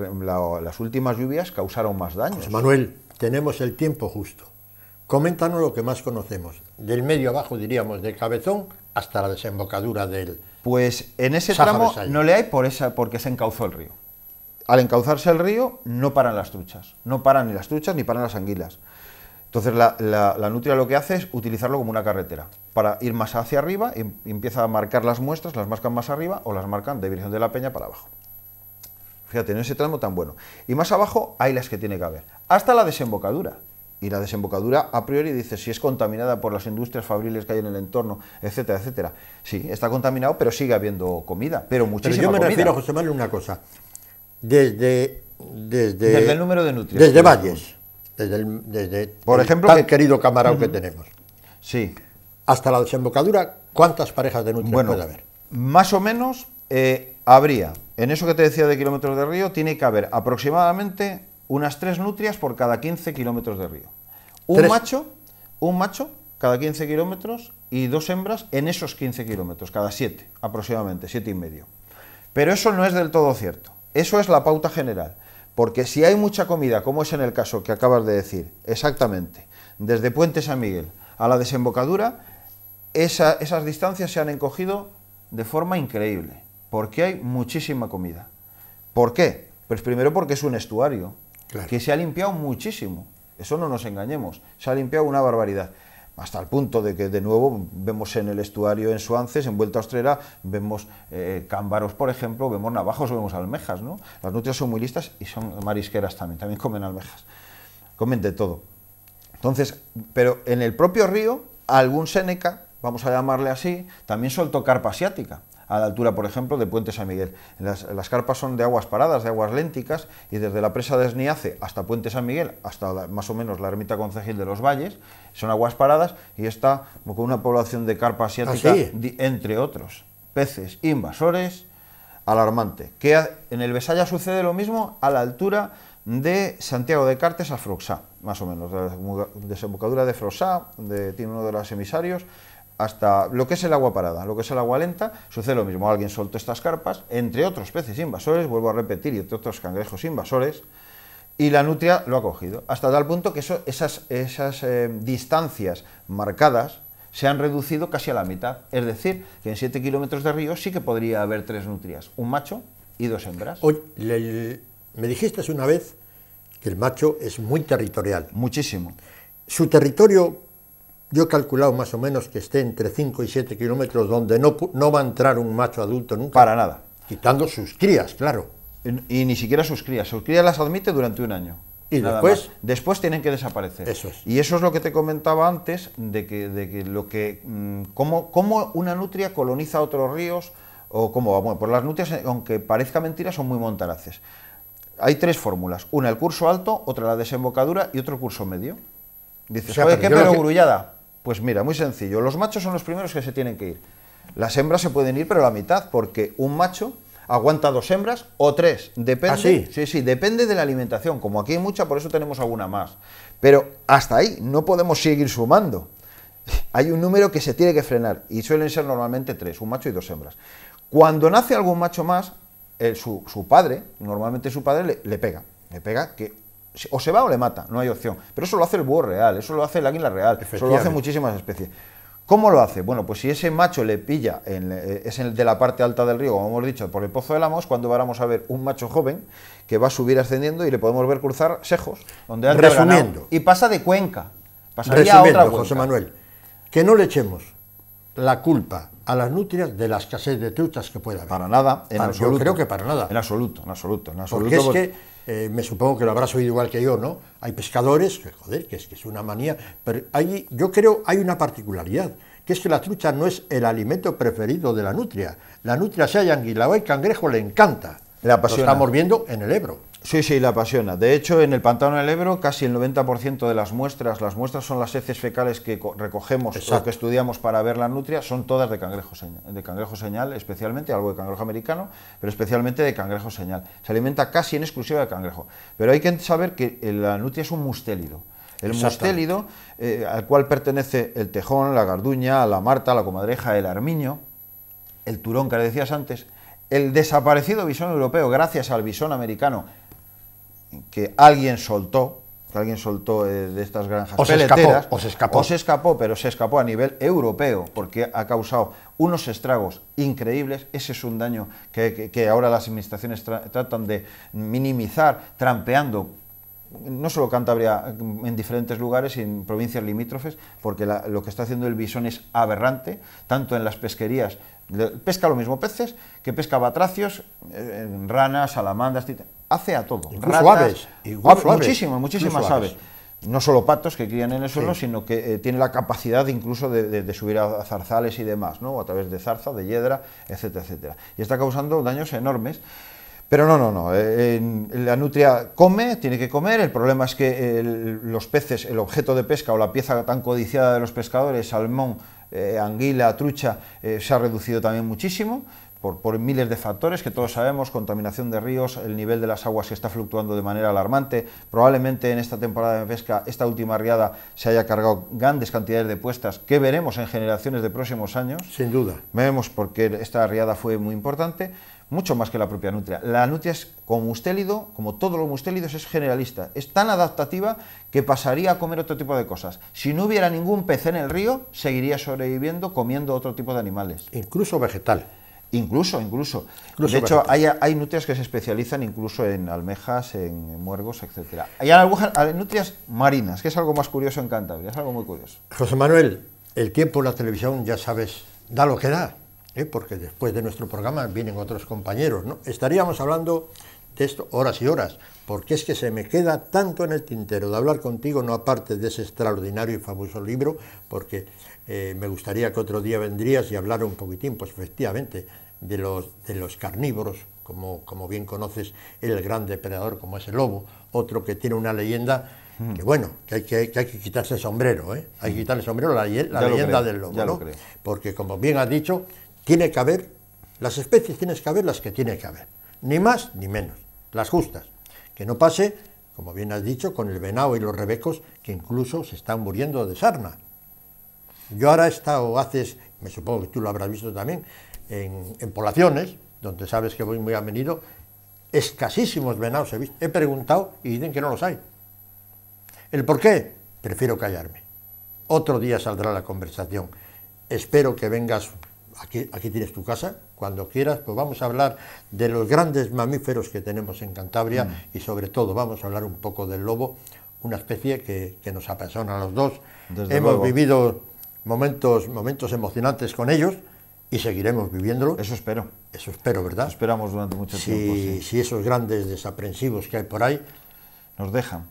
últimas lluvias causaron más daños. Manuel, tenemos el tiempo justo. Coméntanos lo que más conocemos, del medio abajo diríamos, del cabezón hasta la desembocadura del... Pues en ese tramo no le hay por esa, porque se encauzó el río al encauzarse el río no paran las truchas, no paran ni las truchas ni paran las anguilas. Entonces la, nutria lo que hace es utilizarlo como una carretera para ir más hacia arriba y, em, empieza a marcar las muestras, las marcan más arriba o las marcan de Virgen de la Peña para abajo. Fíjate, en ese tramo tan bueno. Y más abajo hay las que tiene que haber, hasta la desembocadura. Y la desembocadura a priori dice si es contaminada por las industrias fabriles que hay en el entorno, etcétera, etcétera. Sí, está contaminado, pero sigue habiendo comida, pero muchísimo. Pero yo me refiero, José Manuel, una cosa desde... el número de nutrientes. Desde valles. Desde, el, desde Por ejemplo, el querido camarón que tenemos. Sí. Hasta la desembocadura, ¿cuántas parejas de nutrias puede haber? Más o menos eh, habría, en eso que te decía de kilómetros de río, tiene que haber aproximadamente unas tres nutrias por cada 15 kilómetros de río. Un macho, un macho cada 15 kilómetros y dos hembras en esos 15 kilómetros, cada siete aproximadamente, siete y medio. Pero eso no es del todo cierto. Eso es la pauta general. Porque si hay mucha comida, como es en el caso que acabas de decir, exactamente, desde Puente San Miguel a la desembocadura, esas distancias se han encogido de forma increíble, porque hay muchísima comida. ¿Por qué? Pues primero porque es un estuario, que se ha limpiado muchísimo, eso no nos engañemos, se ha limpiado una barbaridad hasta el punto de que de nuevo vemos en el estuario en Suances, en Vuelta Ostrera, vemos eh, cámbaros, por ejemplo, vemos navajos, vemos almejas, ¿no? Las nutrias son muy listas y son marisqueras también, también comen almejas, comen de todo. Entonces, pero en el propio río, algún Seneca, vamos a llamarle así, también suelto carpa asiática a la altura, por ejemplo, de Puente San Miguel. Las, carpas son de aguas paradas, de aguas lénticas, y desde la presa de Esniace hasta Puente San Miguel, hasta más o menos la ermita concejil de los valles, son aguas paradas y está con una población de carpa asiática, ¿Ah, entre otros, peces invasores, alarmante. Que en el Besaya sucede lo mismo a la altura de Santiago de Cartes a Froxá, más o menos, de la desembocadura de Froxá, ...donde tiene uno de los emisarios, hasta lo que es el agua parada, lo que es el agua lenta, sucede lo mismo. Alguien soltó estas carpas, entre otros peces invasores, vuelvo a repetir, y entre otros cangrejos invasores, y la nutria lo ha cogido. Hasta tal punto que esas, eh, distancias marcadas se han reducido casi a la mitad. Es decir, que en 7 kilómetros de río sí que podría haber tres nutrias, un macho y dos hembras. Hoy me dijiste una vez que el macho es muy territorial. Muchísimo. Su territorio yo he calculado más o menos que esté entre 5 y 7 kilómetros donde no, no va a entrar un macho adulto nunca. Para nada. Quitando sus crías, claro. Y, ni siquiera sus crías. Sus crías las admite durante un año. Y después, después. tienen que desaparecer. Eso es. Y eso es lo que te comentaba antes, de que, de que lo que. Mm, cómo, una nutria coloniza otros ríos, o cómo Bueno, pues las nutrias, aunque parezca mentira, son muy montaraces. Hay tres fórmulas: una el curso alto, otra la desembocadura y otro curso medio. Dices, o qué pero grullada. Pues mira, muy sencillo. Los machos son los primeros que se tienen que ir. Las hembras se pueden ir, pero la mitad, porque un macho aguanta dos hembras o tres. Depende. Ah, sí? sí? depende de la alimentación. Como aquí hay mucha, por eso tenemos alguna más. Pero hasta ahí no podemos seguir sumando. Hay un número que se tiene que frenar y suelen ser normalmente tres, un macho y dos hembras. Cuando nace algún macho más, eh, su, padre, normalmente su padre le, le pega, le pega que o se va o le mata, no hay opción. Pero eso lo hace el búho real, eso lo hace el águila real, eso lo hacen muchísimas especies. ¿Cómo lo hace? Bueno, pues si ese macho le pilla, eh, es el de la parte alta del río, como hemos dicho, por el Pozo de Lamos, cuando vamos a ver un macho joven que va a subir ascendiendo y le podemos ver cruzar sejos, donde Resumiendo. Y pasa de cuenca. Pasaría a otra José Manuel, que no le echemos la culpa a las nutrias de la escasez de truchas que pueda haber. Para nada, en absoluto. creo que para nada. En absoluto, en absoluto, en absoluto. Porque es que eh, me supongo que lo habrás oído igual que yo, ¿no? Hay pescadores, que, joder, que es, que es una manía, pero hay, yo creo hay una particularidad, que es que la trucha no es el alimento preferido de la nutria. La nutria, sea haya y anguila o cangrejo, le encanta. La apasiona. Lo estamos viendo en el Ebro. Sí, sí, la apasiona. De hecho, en el pantano del Ebro, casi el 90% de las muestras, las muestras son las heces fecales que recogemos o que estudiamos para ver la nutria, son todas de cangrejo, señal, de cangrejo señal, especialmente, algo de cangrejo americano, pero especialmente de cangrejo señal. Se alimenta casi en exclusiva de cangrejo. Pero hay que saber que eh, la nutria es un mustélido. El mustélido, eh, al cual pertenece el tejón, la garduña, la marta, la comadreja, el armiño, el turón que le decías antes, el desaparecido bisón europeo, gracias al bisón americano, que alguien soltó, alguien soltó eh, de estas granjas os peleteras. Escapó, os escapó. escapó, pero se escapó a nivel europeo, porque ha causado unos estragos increíbles. Ese es un daño que, ahora las administraciones tratan de minimizar, trampeando no solo Cantabria, mm, en diferentes lugares y en provincias limítrofes, porque lo que está haciendo el bisón es aberrante, tanto en las pesquerías, pesca lo mismo peces, que pesca batracios, eh, ranas, salamandras, etc hace a todo. Incluso ah, muchísimas, muchísimas aves. No solo patos que crían en el suelo, sino que eh, tiene la capacidad incluso de, subir a zarzales y demás, ¿no? a través de zarza, de hiedra, etcétera, etcétera. Y está causando daños enormes. Pero no, no, no. Eh, la nutria come, tiene que comer. El problema es que los peces, el objeto de pesca o la pieza tan codiciada de los pescadores, salmón, eh, anguila, trucha, se ha reducido también muchísimo por, miles de factores que todos sabemos, contaminación de ríos, el nivel de las aguas que está fluctuando de manera alarmante, probablemente en esta temporada de pesca, esta última riada se haya cargado grandes cantidades de puestas que veremos en generaciones de próximos años. Sin duda. Vemos porque esta riada fue muy importante, mucho más que la propia nutria. La nutria es como mustélido, como todos los mustélidos, es generalista, es tan adaptativa que pasaría a comer otro tipo de cosas. Si no hubiera ningún pez en el río, seguiría sobreviviendo comiendo otro tipo de animales. Incluso vegetal. Incluso, incluso. de hecho, hay, nutrias que se especializan incluso en almejas, en muergos, etc. Hay algunas nutrias marinas, que es algo más curioso en Cantabria, es algo muy curioso. José Manuel, el tiempo en la televisión, ya sabes, da lo que da, ¿eh? porque después de nuestro programa vienen otros compañeros. ¿no? Estaríamos hablando de esto horas y horas, porque es que se me queda tanto en el tintero de hablar contigo, no aparte de ese extraordinario y famoso libro, porque eh, me gustaría que otro día vendrías y hablar un poquitín, pues efectivamente, de los, de los carnívoros, como, como, bien conoces, el gran depredador como es el lobo, otro que tiene una leyenda que mm. bueno, que hay que, hay que quitarse el sombrero, ¿eh? hay que mm. quitarle el sombrero la, leyenda del lobo, ¿no? porque como bien has dicho, tiene que haber, las especies tienes que haber las que tiene que haber, ni más ni menos, las justas, que no pase, como bien has dicho, con el venado y los rebecos que incluso se están muriendo de sarna. Yo ahora he estado, haces, me supongo que tú lo habrás visto también, en, poblaciones, donde sabes que voy muy a menudo, escasísimos venados he visto. He preguntado y dicen que no los hay. ¿El por qué? Prefiero callarme. Otro día saldrá la conversación. Espero que vengas, aquí, aquí tienes tu casa, cuando quieras, pues vamos a hablar de los grandes mamíferos que tenemos en Cantabria mm. y sobre todo vamos a hablar un poco del lobo, una especie que, nos apasiona a los dos. Hemos vivido momentos, momentos emocionantes con ellos, y seguiremos viviéndolo. Eso espero. Eso espero, ¿verdad? esperamos durante mucho tiempo. Si esos grandes desaprensivos que hay por ahí nos dejan.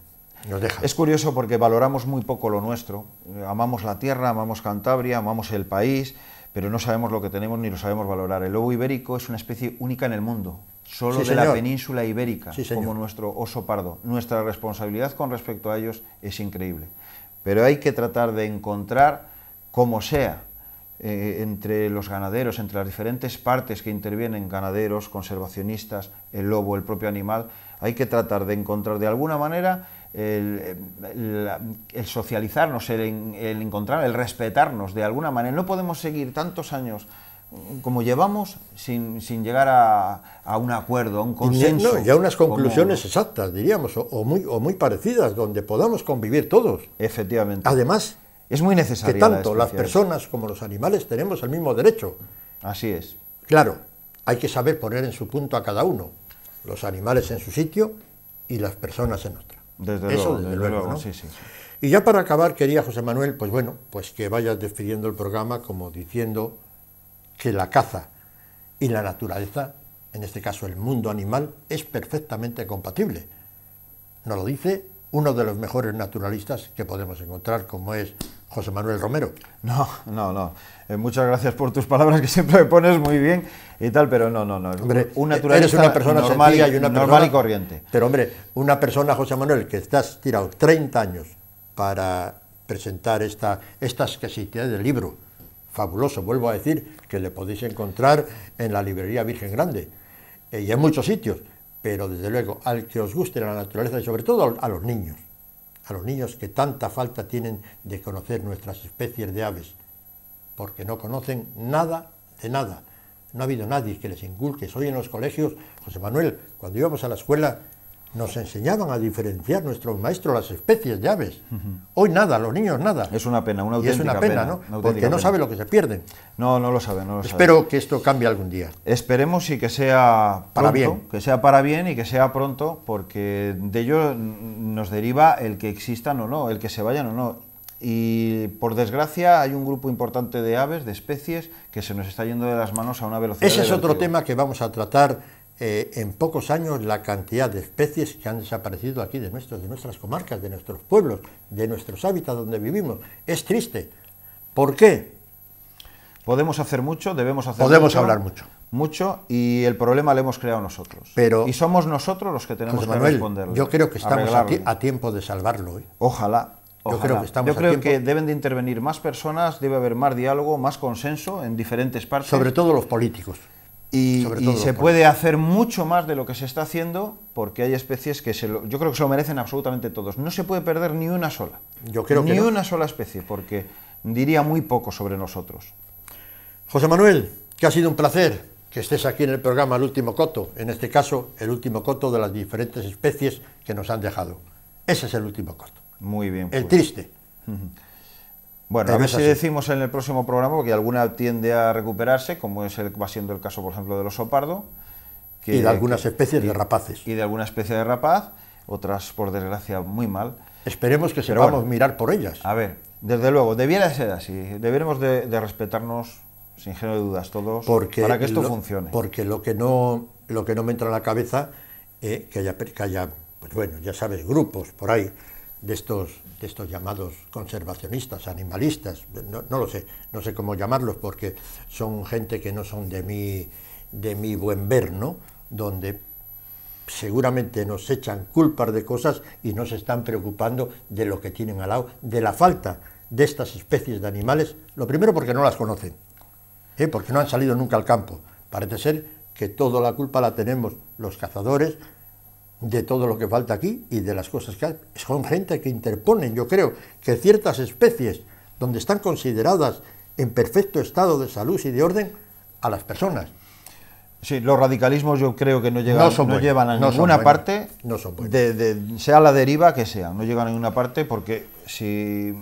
Nos dejan. Es curioso porque valoramos muy poco lo nuestro. Eh, amamos la tierra, amamos Cantabria, amamos el país, pero no sabemos lo que tenemos ni lo sabemos valorar. El lobo ibérico es una especie única en el mundo, solo de la península ibérica, como nuestro oso pardo. Nuestra responsabilidad con respecto a ellos es increíble. Pero hay que tratar de encontrar, como sea, eh, entre los ganaderos, entre las diferentes partes que intervienen, ganaderos, conservacionistas, el lobo, el propio animal, hay que tratar de encontrar de alguna manera el, socializarnos, el, el, encontrar, el respetarnos de alguna manera. No podemos seguir tantos años como llevamos sin, llegar a, un acuerdo, a un consenso. y a unas conclusiones exactas, diríamos, muy, o muy parecidas, donde podamos convivir todos. Efectivamente. Además, es muy necesario. Que tanto las personas como los animales tenemos el mismo derecho. Así es. Claro, hay que saber poner en su punto a cada uno, los animales en su sitio y las personas en otra. Desde luego, desde, luego, Y ya para acabar, quería José Manuel, pues bueno, pues que vayas definiendo el programa como diciendo que la caza y la naturaleza, en este caso el mundo animal, es perfectamente compatible. Nos lo dice uno de los mejores naturalistas que podemos encontrar, como es José Manuel Romero. No, no, no. Eh, muchas gracias por tus palabras que siempre me pones muy bien y tal, pero no, no, no. Hombre, un naturalista eh, eres una persona normal, y, una persona, y corriente. Pero hombre, una persona, José Manuel, que estás tirado 30 años para presentar esta, estas casitas del libro, fabuloso, vuelvo a decir, que le podéis encontrar en la librería Virgen Grande eh, y en muchos sitios, pero desde luego al que os guste la naturaleza y sobre todo a los niños a los niños que tanta falta tienen de conocer nuestras especies de aves, porque no conocen nada de nada. No ha habido nadie que les inculque. Hoy en los colegios, José Manuel, cuando íbamos a la escuela, nos enseñaban a diferenciar nuestros maestros las especies de aves. Hoy nada, los niños nada. Es una pena, una auténtica es una pena, ¿no? Porque no sabe lo que se pierden. No, no lo sabe, Espero que esto cambie algún día. Esperemos y que sea para bien, que sea para bien y que sea pronto, porque de ello nos deriva el que existan o no, el que se vayan o no. Y por desgracia hay un grupo importante de aves, de especies, que se nos está yendo de las manos a una velocidad. Ese es otro tema que vamos a tratar eh, en pocos años la cantidad de especies que han desaparecido aquí de, nuestros, de nuestras comarcas, de nuestros pueblos, de nuestros hábitats donde vivimos. Es triste. ¿Por qué? Podemos hacer mucho, debemos hacer Podemos hablar mucho. Mucho y el problema lo hemos creado nosotros. Pero, y somos nosotros los que tenemos que responderlo. Yo creo que estamos a, a, tiempo de salvarlo. hoy. ¿eh? Ojalá. Yo creo, que, Yo creo que, deben de intervenir más personas, debe haber más diálogo, más consenso en diferentes partes. Sobre todo los políticos. Y, se puede hacer mucho más de lo que se está haciendo porque hay especies que se lo, yo creo que se lo merecen absolutamente todos. No se puede perder ni una sola. Yo creo ni que una sola especie porque diría muy poco sobre nosotros. José Manuel, que ha sido un placer que estés aquí en el programa El último coto, en este caso el último coto de las diferentes especies que nos han dejado. Ese es el último coto. Muy bien. El pues. triste. Bueno, a ver si decimos en el próximo programa, porque alguna tiende a recuperarse, como es el, va siendo el caso, por ejemplo, del oso pardo. y de algunas especies de rapaces. Y de alguna especie de rapaz, otras, por desgracia, muy mal. Esperemos que lo vamos a mirar por ellas. A ver, desde luego, debiera ser así. Deberemos de, respetarnos, sin género de dudas, todos, para que esto funcione. Porque lo que, no, lo que no me entra a la cabeza, eh, que haya, que haya, pues bueno, ya sabes, grupos por ahí de estos, de estos llamados conservacionistas, animalistas, no, lo sé, no sé cómo llamarlos porque son gente que no son de mi, de mi buen ver, Donde seguramente nos echan culpa de cosas y no se están preocupando de lo que tienen al lado, de la falta de estas especies de animales, lo primero porque no las conocen, ¿eh? porque no han salido nunca al campo. Parece ser que toda la culpa la tenemos los cazadores, de todo lo que falta aquí y de las cosas que hay. Son gente que interponen, yo creo, que ciertas especies donde están consideradas en perfecto estado de salud y de orden a las personas. Sí, los radicalismos yo creo que no, llegan, llevan a ninguna parte, no sea la deriva que sea, no llegan a ninguna parte porque si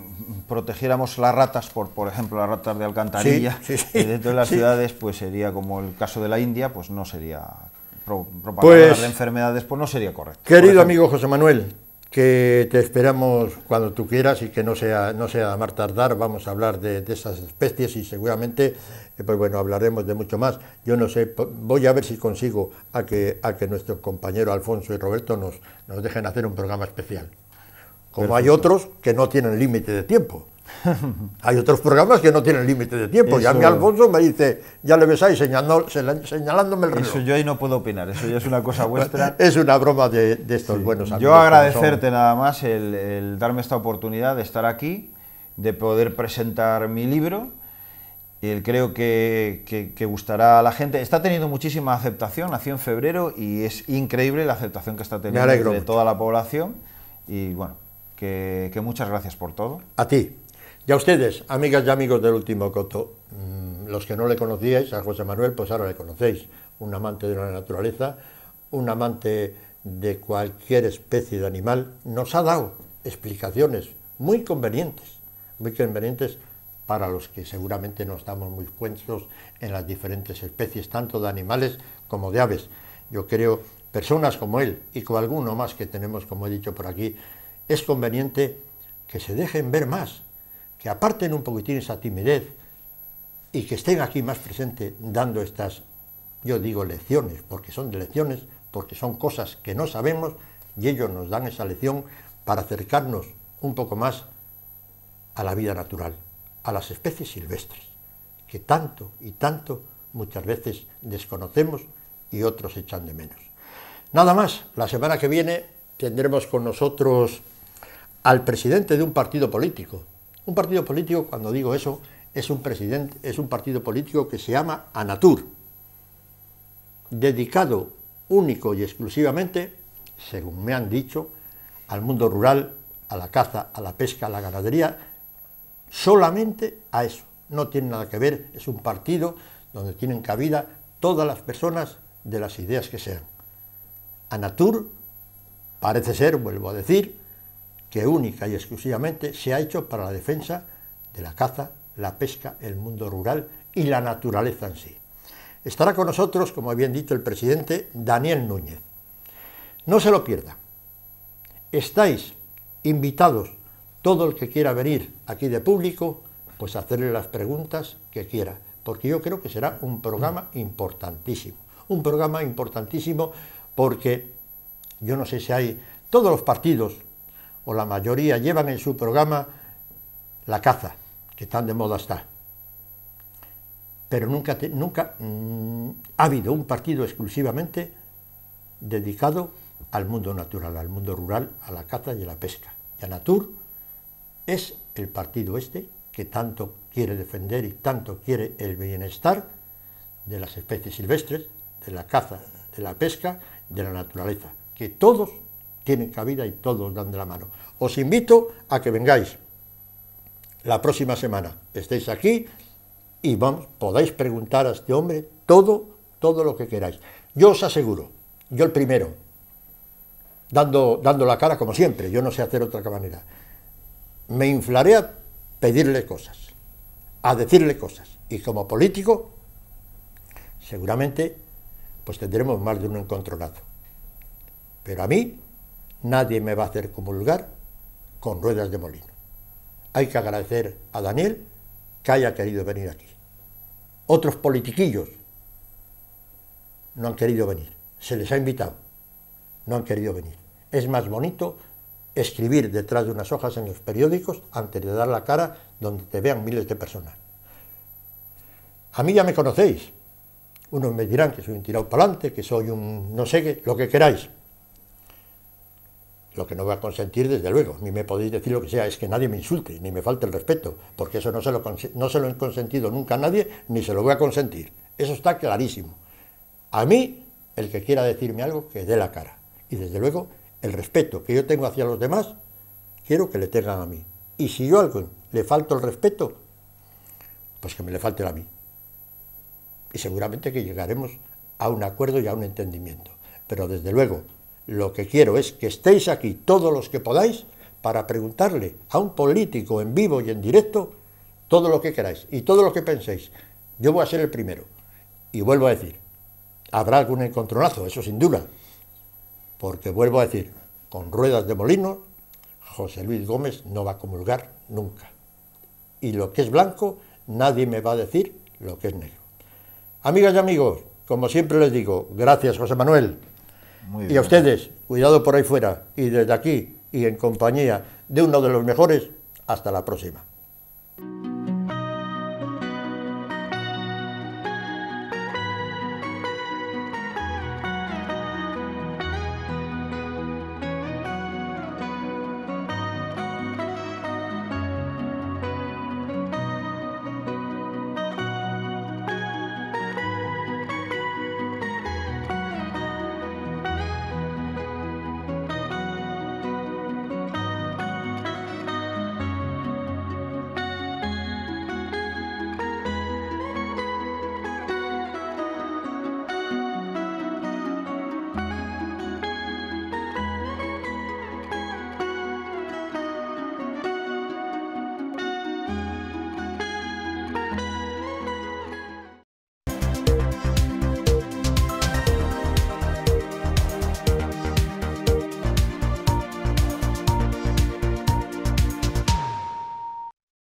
protegiéramos las ratas, por, por ejemplo, las ratas de alcantarilla, eh, dentro de las ciudades, pues sería como el caso de la India, pues no sería pues, de enfermedades, pues no sería correcto. Querido amigo José Manuel, que te esperamos cuando tú quieras y que no sea, no sea más tardar, vamos a hablar de, esas especies y seguramente, eh, pues bueno, hablaremos de mucho más. Yo no sé, voy a ver si consigo a que, a que nuestros compañeros Alfonso y Roberto nos, nos dejen hacer un programa especial. Como hay otros que no tienen límite de tiempo. Hay otros programas que no tienen límite de tiempo. Y a mí Alfonso me dice, ya le ves ahí señalándome el reloj. Eso yo ahí no puedo opinar, eso ya es una cosa vuestra. es una broma de, estos buenos amigos. Yo agradecerte nada más el, darme esta oportunidad de estar aquí, de poder presentar mi libro creo que, que, gustará a la gente. Está teniendo muchísima aceptación, nació en febrero y es increíble la aceptación que está teniendo de toda la población. Y bueno, que, que muchas gracias por todo. A ti. Y a ustedes, amigas y amigos del último coto, mm, los que no le conocíais a José Manuel, pues ahora le conocéis, un amante de la naturaleza, un amante de cualquier especie de animal, nos ha dado explicaciones muy convenientes, muy convenientes para los que seguramente no estamos muy puestos en las diferentes especies, tanto de animales como de aves. Yo creo, personas como él y con alguno más que tenemos, como he dicho por aquí, es conveniente que se dejen ver más, que aparten un poquitín esa timidez y que estén aquí más presentes dando estas, yo digo lecciones, porque son de lecciones, porque son cosas que no sabemos y ellos nos dan esa lección para acercarnos un poco más a la vida natural, a las especies silvestres, que tanto y tanto muchas veces desconocemos y otros echan de menos. Nada más, la semana que viene tendremos con nosotros al presidente de un partido político, un partido político, cuando digo eso, es un presidente, es un partido político que se llama Anatur, dedicado único y exclusivamente, según me han dicho, al mundo rural, a la caza, a la pesca, a la ganadería, solamente a eso. No tiene nada que ver, es un partido donde tienen cabida todas las personas de las ideas que sean. Anatur parece ser, vuelvo a decir, que única y exclusivamente se ha hecho para la defensa de la caza, la pesca, el mundo rural y la naturaleza en sí. Estará con nosotros, como bien dicho el presidente, Daniel Núñez. No se lo pierda. Estáis invitados, todo el que quiera venir aquí de público, pues a hacerle las preguntas que quiera, porque yo creo que será un programa importantísimo. Un programa importantísimo porque yo no sé si hay todos los partidos o la mayoría llevan en su programa la caza, que tan de moda está. Pero nunca, nunca mm, ha habido un partido exclusivamente dedicado al mundo natural, al mundo rural, a la caza y a la pesca. Y a Natur es el partido este que tanto quiere defender y tanto quiere el bienestar de las especies silvestres, de la caza, de la pesca, de la naturaleza, que todos tienen cabida y todos dan de la mano. Os invito a que vengáis la próxima semana, estéis aquí y podáis preguntar a este hombre todo, todo lo que queráis. Yo os aseguro, yo el primero, dando, dando la cara como siempre, yo no sé hacer otra manera, me inflaré a pedirle cosas, a decirle cosas. Y como político, seguramente, pues tendremos más de un encontronazo. Pero a mí nadie me va a hacer comulgar con ruedas de molino. Hay que agradecer a Daniel que haya querido venir aquí. Otros politiquillos no han querido venir, se les ha invitado, no han querido venir. Es más bonito escribir detrás de unas hojas en los periódicos antes de dar la cara donde te vean miles de personas. A mí ya me conocéis. Unos me dirán que soy un tirado para adelante, que soy un no sé qué, lo que queráis. Lo que no voy a consentir, desde luego, ni me podéis decir lo que sea, es que nadie me insulte, ni me falte el respeto, porque eso no se lo, no se lo he consentido nunca a nadie, ni se lo voy a consentir. Eso está clarísimo. A mí, el que quiera decirme algo, que dé la cara. Y desde luego, el respeto que yo tengo hacia los demás, quiero que le tengan a mí. Y si yo a alguien le falto el respeto, pues que me le falte a mí. Y seguramente que llegaremos a un acuerdo y a un entendimiento. Pero desde luego, lo que quiero es que estéis aquí todos los que podáis para preguntarle a un político en vivo y en directo todo lo que queráis y todo lo que penséis. Yo voy a ser el primero. Y vuelvo a decir, habrá algún encontronazo, eso sin duda. Porque vuelvo a decir, con ruedas de molino, José Luis Gómez no va a comulgar nunca. Y lo que es blanco, nadie me va a decir lo que es negro. Amigas y amigos, como siempre les digo, gracias José Manuel y a ustedes, cuidado por ahí fuera. Y desde aquí y en compañía de uno de los mejores, hasta la próxima.